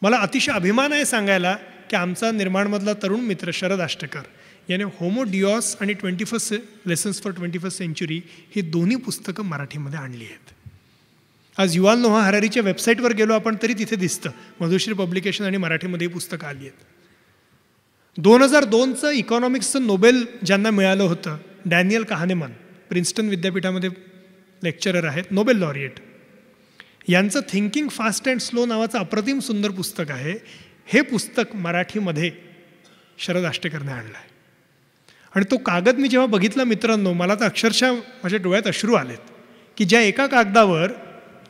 मला अतिशय अभिमान आहे सांगायला की आमचा निर्माणमधला तरुण मित्र शरद आष्टकर याने डिओस आणि twenty first lessons for twenty first century ही दोन्ही पुस्तकं मराठीमध्ये आणली आहेत आज युवाल नोहा हरारीच्या वेबसाईटवर गेलो आपण तरी तिथे दिसतं मधुश्री पब्लिकेशन आणि मराठीमध्ये पुस्तकं आली आहेत दोन हजार दोनचं इकॉनॉमिक्सचं नोबेल ज्यांना मिळालं होतं डॅनियल कहानेमन प्रिन्स्टन विद्यापीठामध्ये लेक्चरर आहेत नोबेल लॉरिएट यांचं थिंकिंग फास्ट अँड स्लो नावाचं अप्रतिम सुंदर पुस्तक आहे हे पुस्तक मराठीमध्ये शरद आष्टेकरने आणलं आहे आणि तो कागद मी जेव्हा बघितला मित्रांनो मला तर अक्षरशः माझ्या डोळ्यात अश्रू आलेत की ज्या एका कागदावर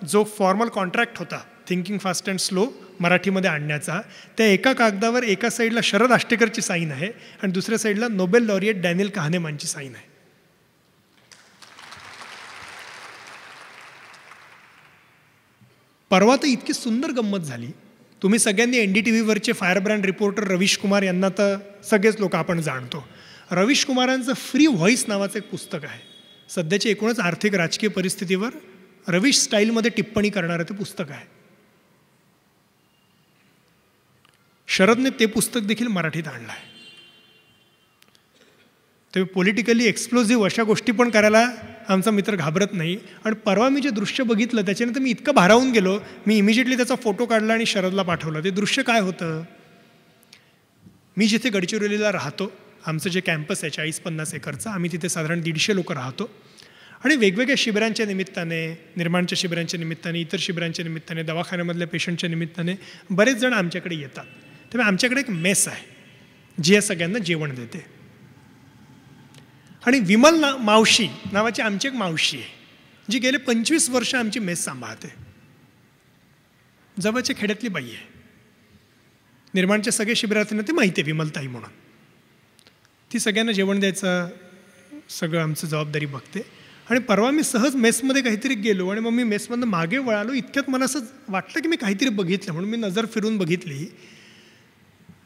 जो फॉर्मल कॉन्ट्रॅक्ट होता थिंकिंग फास्ट अँड स्लो मराठीमध्ये आणण्याचा त्या एका कागदावर एका साईडला शरद आष्टेकरची साईन आहे आणि दुसऱ्या साईडला नोबेल लॉरिएट डॅनियल कहानेमानची साईन आहे परवा तर इतकी सुंदर गंमत झाली तुम्ही सगळ्यांनी एन डी टी व्हीवरचे फायरब्रँड रिपोर्टर रवीश कुमार यांना तर सगळेच लोक आपण जाणतो रवीश कुमारांचं फ्री व्हॉईस नावाचं एक पुस्तक आहे सध्याची एकूणच आर्थिक राजकीय परिस्थितीवर रविश स्टाईलमध्ये टिप्पणी करणारं ते पुस्तक आहे शरदने ते पुस्तक देखील मराठीत आणलं आहे ते पॉलिटिकली एक्सप्लोझिव्ह अशा गोष्टी पण करायला आमचा मित्र घाबरत नाही आणि परवा मी जे दृश्य बघितलं त्याच्यानंतर मी इतकं भारावून गेलो मी इमिजिएटली त्याचा फोटो काढला आणि शरदला पाठवला ते दृश्य काय होतं मी जिथे गडचिरोलीला राहतो आमचं जे कॅम्पस आहे चाळीस पन्नास एकरचं आम्ही तिथे साधारण दीडशे लोक राहतो आणि वेगवेगळ्या शिबिरांच्या निमित्ताने निर्माणच्या शिबिरांच्या निमित्ताने इतर शिबिरांच्या निमित्ताने दवाखान्यामधल्या पेशंटच्या निमित्ताने बरेच जण आमच्याकडे येतात त्यामुळे आमच्याकडे एक मेस आहे जी या सगळ्यांना जेवण देते आणि विमल ना मावशी नावाची आमची एक मावशी आहे जी गेले पंचवीस वर्ष आमची मेस सांभाळते जवळच्या खेड्यातली बाई आहे निर्माणच्या सगळे शिबिरार्थींना ते माहिती आहे विमलताई म्हणून ती सगळ्यांना जेवण द्यायचं सगळं आमचं जबाबदारी बघते आणि परवा मी सहज मेसमध्ये काहीतरी गेलो आणि मग मी मेसमधनं मागे वळालो इतक्यात मला असं वाटलं की मी काहीतरी बघितलं म्हणून मी नजर फिरून बघितली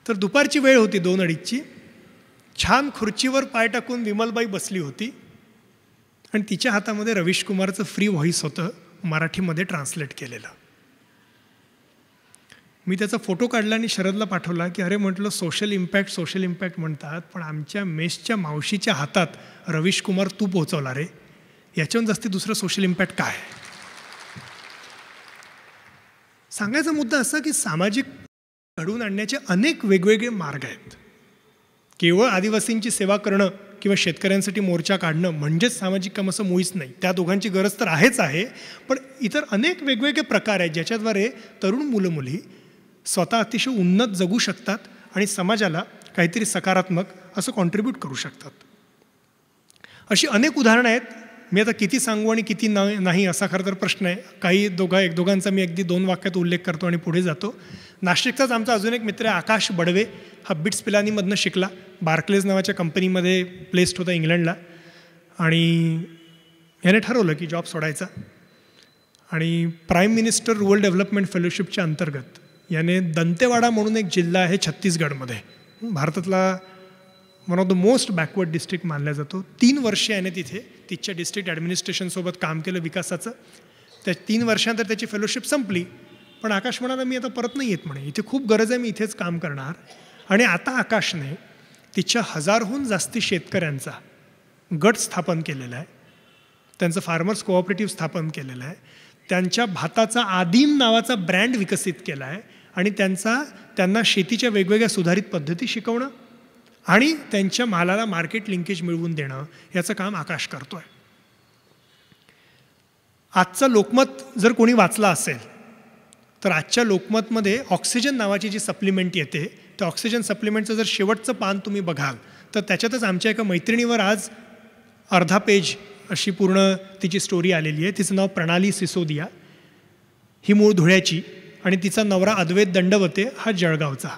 तर दुपारची वेळ होती दोन अडीचची छान खुर्चीवर पाय टाकून विमलबाई बसली होती आणि तिच्या हातामध्ये रवीश कुमारचं फ्री व्हॉईस होतं मराठीमध्ये ट्रान्सलेट केलेलं मी त्याचा फोटो काढला आणि शरदला पाठवला की अरे म्हटलं सोशल इम्पॅक्ट सोशल इम्पॅक्ट म्हणतात पण आमच्या मेसच्या मावशीच्या हातात रवीश कुमार तू पोहोचवला रे याच्याहून जास्ती दुसरं सोशल इम्पॅक्ट काय सांगायचा मुद्दा असा की सामाजिक घडवून आणण्याचे अनेक वेगवेगळे मार्ग आहेत केवळ आदिवासींची सेवा करणं किंवा शेतकऱ्यांसाठी मोर्चा काढणं म्हणजेच सामाजिक काम असं मुळीच नाही त्या दोघांची गरज तर आहेच आहे पण इतर अनेक वेगवेगळे प्रकार आहेत ज्याच्याद्वारे तरुण मुलं मुली स्वतः अतिशय उन्नत जगू शकतात आणि समाजाला काहीतरी सकारात्मक असं कॉन्ट्रीब्यूट करू शकतात अशी अनेक उदाहरणं आहेत मी आता किती सांगू आणि किती ना नाही असा खरं तर प्रश्न आहे काही दोघा एक दोघांचा मी अगदी दोन वाक्यात उल्लेख करतो आणि पुढे जातो नाशिकचाच आमचा अजून एक मित्र आकाश बडवे हा बिट्स पिलानीमधनं शिकला बार्कलेज नावाच्या कंपनीमध्ये प्लेस्ड होता इंग्लंडला आणि याने ठरवलं की जॉब सोडायचा आणि प्राईम मिनिस्टर रुरल डेव्हलपमेंट फेलोशिपच्या अंतर्गत याने दंतेवाडा म्हणून एक जिल्हा आहे छत्तीसगडमध्ये भारतातला one of the most backward district मानला जातो तीन वर्षे याने तिथे तिथच्या डिस्ट्रिक्ट ॲडमिनिस्ट्रेशनसोबत काम केलं विकासाचं त्या तीन वर्षांतर त्याची फेलोशिप संपली पण आकाश म्हणाला मी आता परत नाही येत म्हणे इथे खूप गरज आहे मी इथेच काम करणार आणि आता आकाशने तिच्या हजारहून जास्ती शेतकऱ्यांचा गट स्थापन केलेला आहे त्यांचं फार्मर्स कोऑपरेटिव्ह स्थापन केलेलं आहे त्यांच्या भाताचा आदिम नावाचा ब्रँड विकसित केला आहे आणि त्यांचा त्यांना शेतीच्या वेगवेगळ्या सुधारित पद्धती शिकवणं आणि त्यांच्या मालाला मार्केट लिंकेज मिळवून देणं याचं काम आकाश करतो आहे आजचं लोकमत जर कोणी वाचला असेल तर आजच्या लोकमतमध्ये ऑक्सिजन नावाची जी सप्लिमेंट येते त्या ऑक्सिजन सप्लिमेंटचं जर शेवटचं पान तुम्ही बघाल तर त्याच्यातच आमच्या एका मैत्रिणीवर आज अर्धा पेज अशी पूर्ण तिची स्टोरी आलेली आहे तिचं नाव प्रणाली सिसोदिया ही मूळ धुळ्याची आणि तिचा नवरा अद्वैत दंडवते हा जळगावचा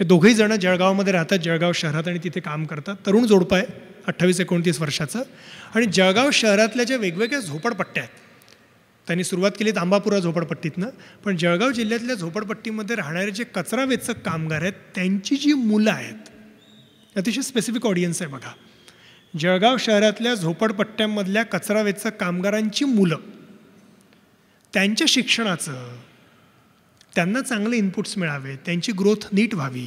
हे दोघेही जणं जळगावमध्ये राहतात जळगाव शहरात आणि तिथे काम करतात तरुण जोडपं आहे अठ्ठावीस एकोणतीस वर्षाचं आणि जळगाव शहरातल्या ज्या वेगवेगळ्या झोपडपट्ट्या आहेत त्यांनी सुरुवात केली तांबापुरा झोपडपट्टीतनं पण जळगाव जिल्ह्यातल्या झोपडपट्टीमध्ये राहणारे जे कचरा वेचक कामगार आहेत त्यांची जी मुलं आहेत अतिशय स्पेसिफिक ऑडियन्स आहे बघा जळगाव शहरातल्या झोपडपट्ट्यांमधल्या कचरा वेचक कामगारांची मुलं त्यांच्या शिक्षणाचं त्यांना चांगले इनपुट्स मिळावे त्यांची ग्रोथ नीट व्हावी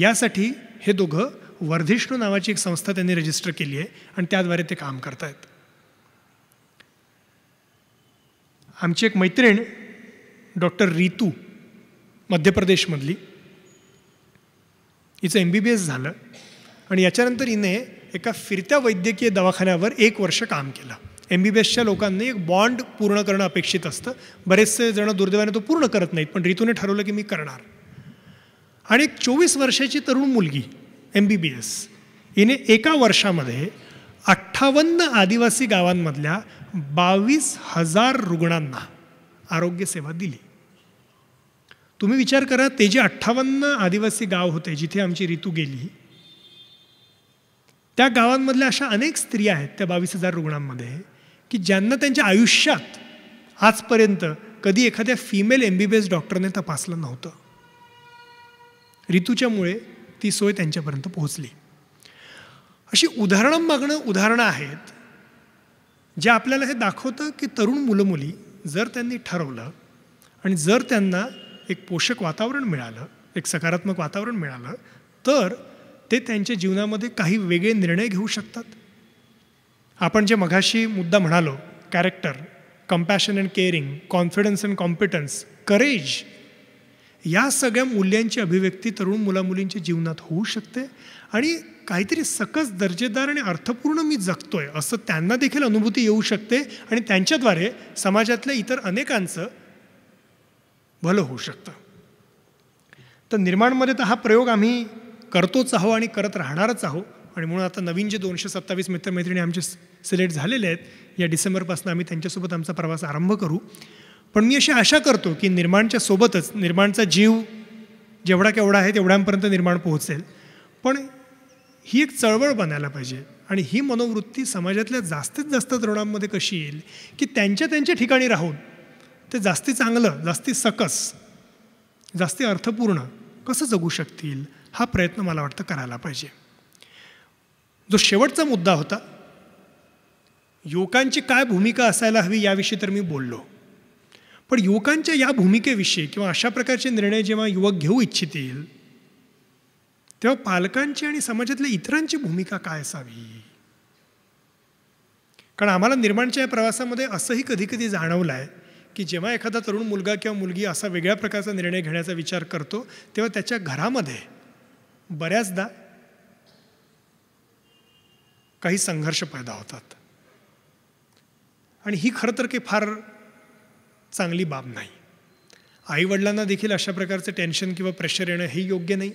यासाठी हे दोघं वर्धिष्णू नावाची एक संस्था त्यांनी रजिस्टर केली आहे आणि त्याद्वारे ते काम करत आहेत आमची एक मैत्रीण डॉक्टर रितू मध्य प्रदेशमधली हिचं एम बी बी एस झालं आणि याच्यानंतर हिने एका फिरत्या वैद्यकीय दवाखान्यावर एक वर्ष काम केलं एम बी बी एसच्या लोकांनी एक बॉन्ड पूर्ण करणं अपेक्षित असतं बरेचसे जणं दुर्दैवाने तो पूर्ण करत नाहीत पण रितूने ठरवलं की मी करणार आणि एक चोवीस वर्षाची तरुण मुलगी एम बी बी एस हिने एका वर्षामध्ये अठ्ठावन्न आदिवासी गावांमधल्या बावीस हजार रुग्णांना आरोग्यसेवा दिली तुम्ही विचार करा ते जे अठ्ठावन्न आदिवासी गाव होते जिथे आमची ऋतू गेली त्या गावांमधल्या अशा अनेक स्त्रिया आहेत त्या बावीस हजार रुग्णांमध्ये की ज्यांना त्यांच्या आयुष्यात आजपर्यंत कधी एखाद्या female M B B S डॉक्टरने तपासलं नव्हतं ऋतूच्यामुळे ती सोय त्यांच्यापर्यंत पोहोचली अशी उदाहरणं मागणं उदाहरणं आहेत जे आपल्याला हे दाखवतं की तरुण मुलं मुली जर त्यांनी ठरवलं आणि जर त्यांना एक पोषक वातावरण मिळालं एक सकारात्मक वातावरण मिळालं तर ते त्यांच्या जीवनामध्ये काही वेगळे निर्णय घेऊ शकतात आपण जे मघाशी मुद्दा म्हणालो character compassion and caring confidence and competence courage या सगळ्या मूल्यांची अभिव्यक्ती तरुण मुलामुलींच्या जीवनात होऊ शकते आणि काहीतरी सकस दर्जेदार आणि अर्थपूर्ण मी जगतो आहे असं त्यांना देखील अनुभूती येऊ शकते आणि त्यांच्याद्वारे समाजातल्या इतर अनेकांचं भलं होऊ शकतं तर निर्माणमध्ये तर हा प्रयोग आम्ही करतोच आहो आणि करत राहणारच आहो आणि म्हणून आता नवीन जे दोनशे सत्तावीस मित्रमैत्रिणी आमचे सिलेक्ट झालेले आहेत या डिसेंबरपासून आम्ही त्यांच्यासोबत आमचा प्रवास आरंभ करू पण मी अशी आशा करतो की निर्माणच्या सोबतच निर्माणचा जीव जेवढा केवढा आहे तेवढ्यांपर्यंत निर्माण पोहोचेल पण ही एक चळवळ बनायला पाहिजे आणि ही मनोवृत्ती समाजातल्या जास्तीत जास्त तरुणांमध्ये कशी येईल की त्यांच्या त्यांच्या ठिकाणी राहून ते जास्ती चांगलं जास्ती सकस जास्ती अर्थपूर्ण कसं जगू शकतील हा प्रयत्न मला वाटतं करायला पाहिजे जो शेवटचा मुद्दा होता युवकांची काय भूमिका असायला हवी याविषयी तर मी बोललो पण युवकांच्या या भूमिकेविषयी किंवा अशा प्रकारचे निर्णय जेव्हा युवक घेऊ इच्छितील तेव्हा पालकांची आणि समाजातल्या इतरांची भूमिका काय असावी कारण आम्हाला निर्माणच्या या प्रवासामध्ये असंही कधी कधी जाणवलं आहे की जेव्हा एखादा तरुण मुलगा किंवा मुलगी असा वेगळ्या प्रकारचा निर्णय घेण्याचा विचार करतो तेव्हा त्याच्या घरामध्ये बऱ्याचदा काही संघर्ष पैदा होतात आणि ही खरं तर काही फार चांगली बाब नाही आईवडिलांना देखील अशा प्रकारचं टेन्शन किंवा प्रेशर येणं हे योग्य नाही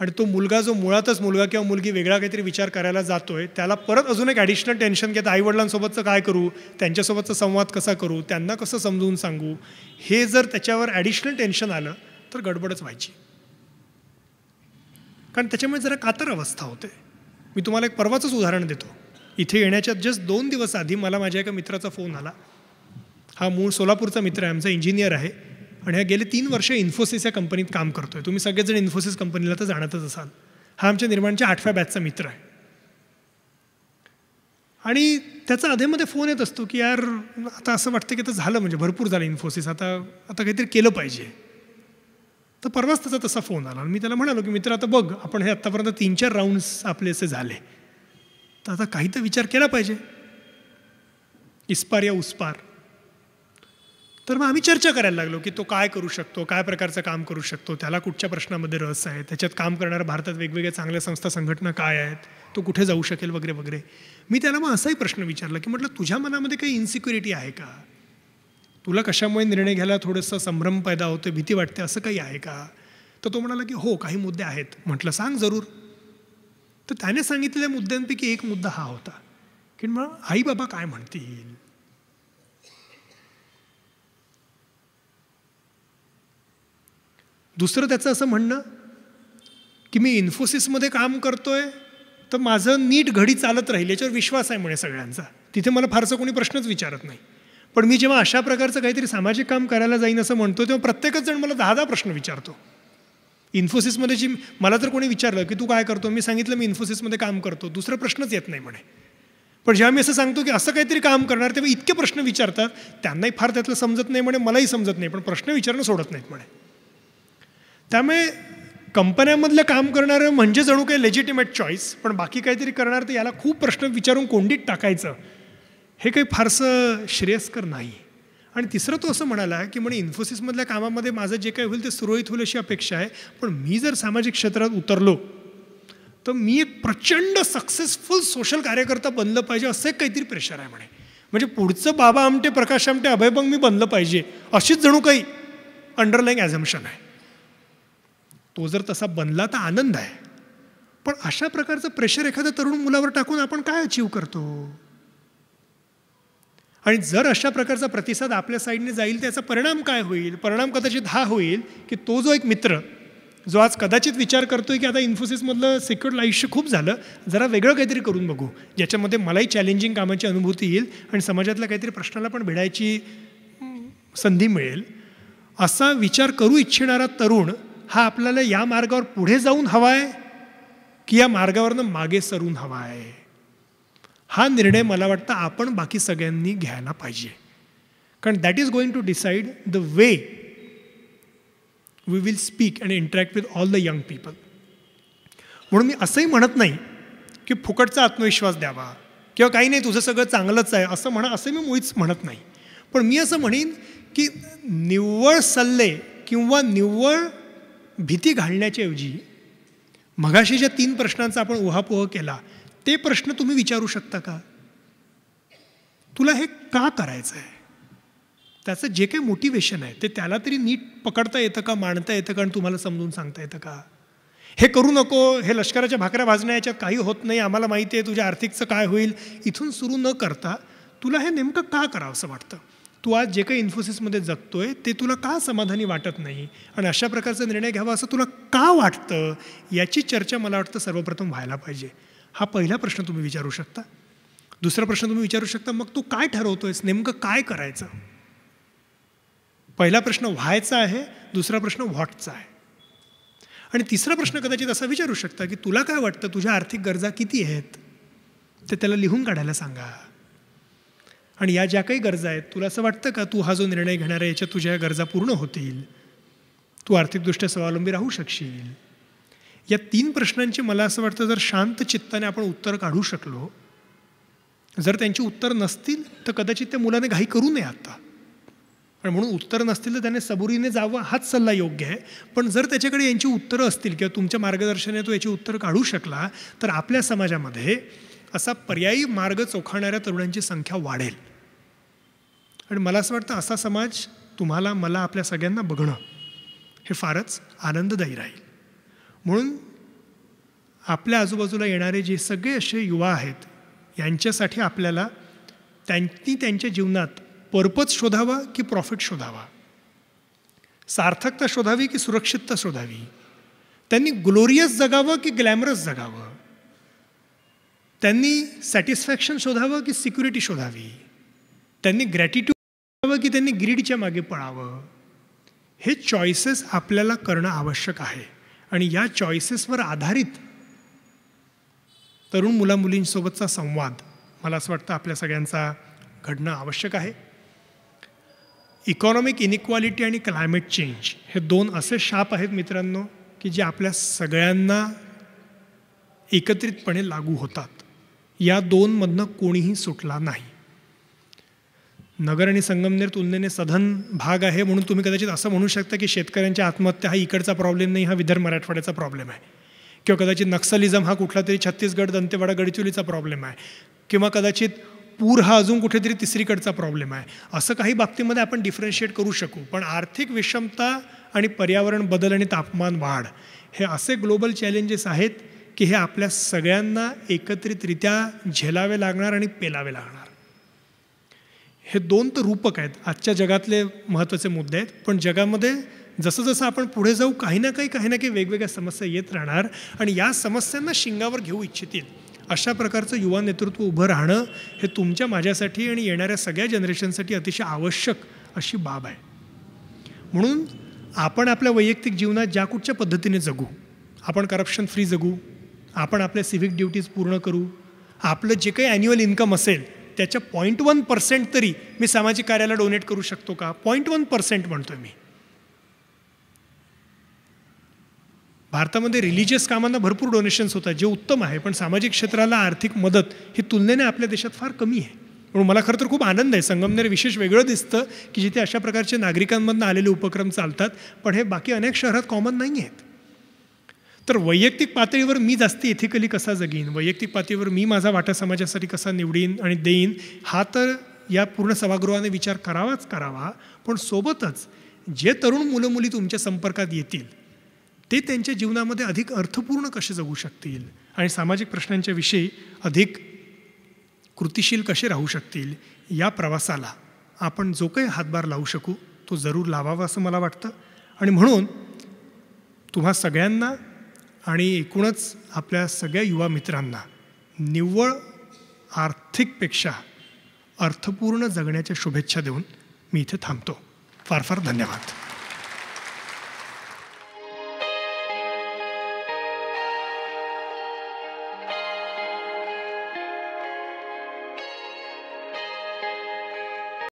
आणि तो मुलगा जो मुळातच मुलगा किंवा मुलगी वेगळा काहीतरी विचार करायला जातो आहे त्याला परत अजून एक ॲडिशनल टेन्शन घेतं आईवडिलांसोबतचं काय करू त्यांच्यासोबतचा संवाद कसा करू त्यांना कसं समजून सांगू हे जर त्याच्यावर ॲडिशनल टेन्शन आलं तर गडबडच व्हायची कारण त्याच्यामुळे जरा कातर अवस्था होते मी तुम्हाला एक परवाचंच उदाहरण देतो इथे येण्याच्या जस्ट दोन दिवस आधी मला माझ्या एका मित्राचा फोन आला हा मूळ सोलापूरचा मित्र आहे आमचा इंजिनियर आहे आणि हा गेले तीन वर्ष इन्फोसिस या कंपनीत काम करतो आहे तुम्ही सगळेजण इन्फोसिस कंपनीला तर जाणतच असाल हा आमच्या निर्माणच्या आठव्या बॅचचा मित्र आहे आणि त्याचा अधेमध्ये फोन येत असतो की यार आता असं वाटतं की आता झालं म्हणजे भरपूर झालं इन्फोसिस आता आता काहीतरी केलं पाहिजे तर परवाच त्याचा तसा फोन आला आणि मी त्याला म्हणालो की मित्र आता बघ आपण हे आत्तापर्यंत तीन चार राऊंड्स आपले असे झाले तर आता काही तर विचार केला पाहिजे इस्पार या उस्पार तर मग आम्ही चर्चा करायला लागलो की तो काय करू शकतो काय प्रकारचं काम करू शकतो त्याला कुठच्या प्रश्नामध्ये रस आहे त्याच्यात काम करणाऱ्या भारतात वेगवेगळ्या चांगल्या संस्था संघटना काय आहेत तो कुठे जाऊ शकेल वगैरे वगैरे मी त्याला मग असाही प्रश्न विचारला की म्हटलं तुझ्या मनामध्ये काही इन्सिक्युरिटी आहे का तुला कशामुळे निर्णय घ्यायला थोडंसं संभ्रम पैदा होतो भीती वाटते असं काही आहे का तर तो म्हणाला की हो काही मुद्दे आहेत म्हटलं सांग जरूर तर त्याने सांगितलेल्या मुद्द्यांपैकी एक मुद्दा हा होता की मग आई बाबा काय म्हणतील दुसरं त्याचं असं म्हणणं की मी इन्फोसिसमध्ये काम करतोय तर माझं नीट घडी चालत राहील याच्यावर विश्वास आहे म्हणे सगळ्यांचा तिथे मला फारसा कोणी प्रश्नच विचारत नाही पण मी जेव्हा अशा प्रकारचं काहीतरी सामाजिक काम करायला जाईन असं म्हणतो तेव्हा प्रत्येकच जण मला दहा दहा प्रश्न विचारतो इन्फोसिसमध्ये जी मला जर कोणी विचारलं की तू काय करतो मी सांगितलं मी इन्फोसिसमध्ये काम करतो दुसरा प्रश्नच येत नाही म्हणे पण जेव्हा मी असं सांगतो की असं काहीतरी काम करणार तेव्हा इतके प्रश्न विचारतात त्यांनाही फार त्यातलं समजत नाही म्हणे मलाही समजत नाही पण प्रश्न विचारणं सोडत नाहीत म्हणे त्यामुळे कंपन्यांमधलं काम करणारं म्हणजे जणू काही लेजिटिमेट चॉईस पण बाकी काहीतरी करणार तर याला खूप प्रश्न विचारून कोंडीत टाकायचं हे काही फारसं श्रेयस्कर नाही आणि तिसरं तो असं म्हणाला की म्हणे इन्फोसिसमधल्या कामामध्ये माझं जे काही होईल ते सुरळीत होईल अशी अपेक्षा आहे पण मी जर सामाजिक क्षेत्रात उतरलो तर मी एक प्रचंड सक्सेसफुल सोशल कार्यकर्ता बनलं पाहिजे असं एक काहीतरी प्रेशर आहे म्हणे म्हणजे पुढचं बाबा आमटे प्रकाश आमटे अभयभंग मी बनलं पाहिजे अशीच जणू काही अंडरलाईंग ॲझम्शन आहे तो जर तसा बनला तर आनंद आहे पण अशा प्रकारचं प्रेशर एखाद्या तरुण मुलावर टाकून आपण काय अचीव करतो आणि जर अशा प्रकारचा प्रतिसाद आपल्या साईडने जाईल त्याचा परिणाम काय होईल परिणाम कदाचित हा होईल की तो जो एक मित्र जो आज कदाचित विचार करतोय की आता इन्फोसिसमधलं सिक्युअर्ड आयुष्य खूप झालं जरा वेगळं काहीतरी करून बघू ज्याच्यामध्ये मलाही चॅलेंजिंग कामाची अनुभूती येईल आणि समाजातल्या काहीतरी प्रश्नाला पण भिडायची संधी मिळेल असा विचार करू इच्छिणारा तरुण हा आपल्याला या मार्गावर पुढे जाऊन हवा आहे की या मार्गावरनं मागे सरून हवा आहे हा निर्णय मला वाटतं आपण बाकी सगळ्यांनी घ्यायला पाहिजे कारण that is going to decide the way we will speak and interact with all the young people म्हणून मी असंही म्हणत नाही की फुकटचा आत्मविश्वास द्यावा किंवा काही नाही तुझं सगळं चांगलंच आहे असं म्हणा असं मी मुळीच म्हणत नाही पण मी असं म्हणेन की निव्वळ सल्ले किंवा निव्वळ भीती घालण्याच्याऐवजी मघाशी ज्या तीन प्रश्नांचा आपण उहापोह केला ते प्रश्न तुम्ही विचारू शकता का तुला हे का करायचं आहे त्याचं जे काही मोटिवेशन आहे ते त्याला तरी नीट पकडता येतं का मांडता येतं का आणि तुम्हाला समजून सांगता येतं का हे करू नको हे लष्कराच्या भाकऱ्या भाजण्या काही होत नाही आम्हाला माहिती आहे तुझ्या आर्थिकचं काय होईल इथून सुरू न करता तुला हे नेमकं का असं वाटतं तू आज जे काही इन्फोसिसमध्ये जगतो आहे ते तुला का समाधानी वाटत नाही आणि अशा प्रकारचा निर्णय घ्यावा असं तुला का वाटतं याची चर्चा मला वाटतं सर्वप्रथम व्हायला पाहिजे हा पहिला प्रश्न तुम्ही विचारू शकता दुसरा प्रश्न तुम्ही विचारू शकता मग तू काय ठरवतो आहेस नेमकं काय करायचं पहिला प्रश्न व्हायचा आहे दुसरा प्रश्न व्हॉटचा आहे आणि तिसरा प्रश्न कदाचित असा विचारू शकता की तुला काय वाटतं तुझ्या आर्थिक गरजा किती आहेत ते त्याला लिहून काढायला सांगा आणि या ज्या काही गरजा आहेत तुला असं वाटतं का तू हा जो निर्णय घेणार आहे याच्या तुझ्या गरजा पूर्ण होतील तू आर्थिकदृष्ट्या स्वावलंबी राहू शकशील या तीन प्रश्नांची मला असं वाटतं जर शांत चित्ताने आपण उत्तर काढू शकलो जर त्यांची उत्तर नसतील तर कदाचित त्या मुलाने घाई करू नये आता आणि म्हणून उत्तर नसतील तर त्याने सबुरीने जावं हाच सल्ला योग्य आहे पण जर त्याच्याकडे यांची उत्तरं असतील किंवा तुमच्या मार्गदर्शनाने तो याची उत्तर काढू शकला तर आपल्या समाजामध्ये असा पर्यायी मार्ग चोखाणाऱ्या तरुणांची संख्या वाढेल आणि मला असं वाटतं असा समाज तुम्हाला मला आपल्या सगळ्यांना बघणं हे फारच आनंददायी राहील म्हणून आपल्या आजूबाजूला येणारे जे सगळे असे युवा आहेत यांच्यासाठी आपल्याला त्यांनी त्यांच्या जीवनात पर्पज शोधावा की प्रॉफिट शोधावा सार्थकता शोधावी की सुरक्षितता शोधावी त्यांनी ग्लोरियस जगावं की ग्लॅमरस जगावं त्यांनी सॅटिस्फॅक्शन शोधावं की सिक्युरिटी शोधावी त्यांनी ग्रॅटिट्यूड शोधावं की त्यांनी ग्रीडच्या मागे पळावं हे चॉईसेस आपल्याला करणं आवश्यक आहे आणि या चॉईसेसवर आधारित तरुण मुलामुलींसोबतचा संवाद मला असं वाटतं आपल्या सगळ्यांचा घडणं आवश्यक आहे इकॉनॉमिक इनिक्वालिटी आणि क्लायमेट चेंज हे दोन असे शाप आहेत मित्रांनो की जे आपल्या सगळ्यांना एकत्रितपणे लागू होतात या दोनमधनं कोणीही सुटला नाही नगर आणि संगमनेर तुलनेने सधन भाग आहे म्हणून तुम्ही कदाचित असं म्हणू शकता की शेतकऱ्यांच्या आत्महत्या हा इकडचा प्रॉब्लेम नाही हा विदर्भ मराठवाड्याचा प्रॉब्लेम आहे किंवा कदाचित नक्सलिझम हा कुठला तरी छत्तीसगड दंतेवाडा गडचिरोलीचा प्रॉब्लेम आहे किंवा कदाचित पूर हा अजून कुठेतरी तिसरीकडचा प्रॉब्लेम आहे असं काही बाबतीमध्ये आपण डिफरन्शिएट करू शकू पण आर्थिक विषमता आणि पर्यावरण बदल आणि तापमान वाढ हे असे ग्लोबल चॅलेंजेस आहेत की हे आपल्या सगळ्यांना एकत्रितरित्या झेलावे लागणार आणि पेलावे लागणार हे दोन तर रूपक आहेत आजच्या जगातले महत्त्वाचे मुद्दे आहेत पण जगामध्ये जसं जसं आपण पुढे जाऊ काही ना काही काही ना काही वेगवेगळ्या समस्या येत राहणार आणि या समस्यांना शिंगावर घेऊ इच्छितील अशा प्रकारचं युवा नेतृत्व उभं राहणं हे तुमच्या माझ्यासाठी आणि येणाऱ्या सगळ्या जनरेशनसाठी अतिशय आवश्यक अशी बाब आहे म्हणून आपण आपल्या वैयक्तिक जीवनात ज्या कुठच्या पद्धतीने जगू आपण करप्शन फ्री जगू आपण आपल्या सिव्हिक ड्युटीज पूर्ण करू आपलं जे काही ॲन्युअल इन्कम असेल त्याच्या पॉईंट वन पर्सेंट तरी मी सामाजिक कार्याला डोनेट करू शकतो का पॉईंट वन पर्सेंट म्हणतोय मी भारतामध्ये रिलिजियस कामांना भरपूर डोनेशन्स होतात जे उत्तम आहे पण सामाजिक क्षेत्राला आर्थिक मदत ही तुलनेने आपल्या देशात फार कमी आहे म्हणून मला खरं तर खूप आनंद आहे संगमनेर विशेष वेगळं दिसतं की जिथे अशा प्रकारचे नागरिकांमधनं आलेले उपक्रम चालतात पण हे बाकी अनेक शहरात कॉमन नाही आहेत तर वैयक्तिक पातळीवर मी जास्ती एथिकली कसा जगीन वैयक्तिक पातळीवर मी माझा वाटा समाजासाठी कसा निवडीन आणि देईन हा तर या पूर्ण सभागृहाने विचार करावाच करावा पण सोबतच जे तरुण मुलं मुली तुमच्या संपर्कात येतील ते त्यांच्या जीवनामध्ये अधिक अर्थपूर्ण कसे जगू शकतील आणि सामाजिक प्रश्नांच्या विषयी अधिक कृतिशील कसे राहू शकतील या प्रवासाला आपण जो काही हातभार लावू शकू तो जरूर लावावा असं मला वाटतं आणि म्हणून तुम्हा सगळ्यांना आणि एकूणच आपल्या सगळ्या युवा मित्रांना निव्वळ आर्थिकपेक्षा अर्थपूर्ण जगण्याच्या शुभेच्छा देऊन मी इथे थांबतो फार फार धन्यवाद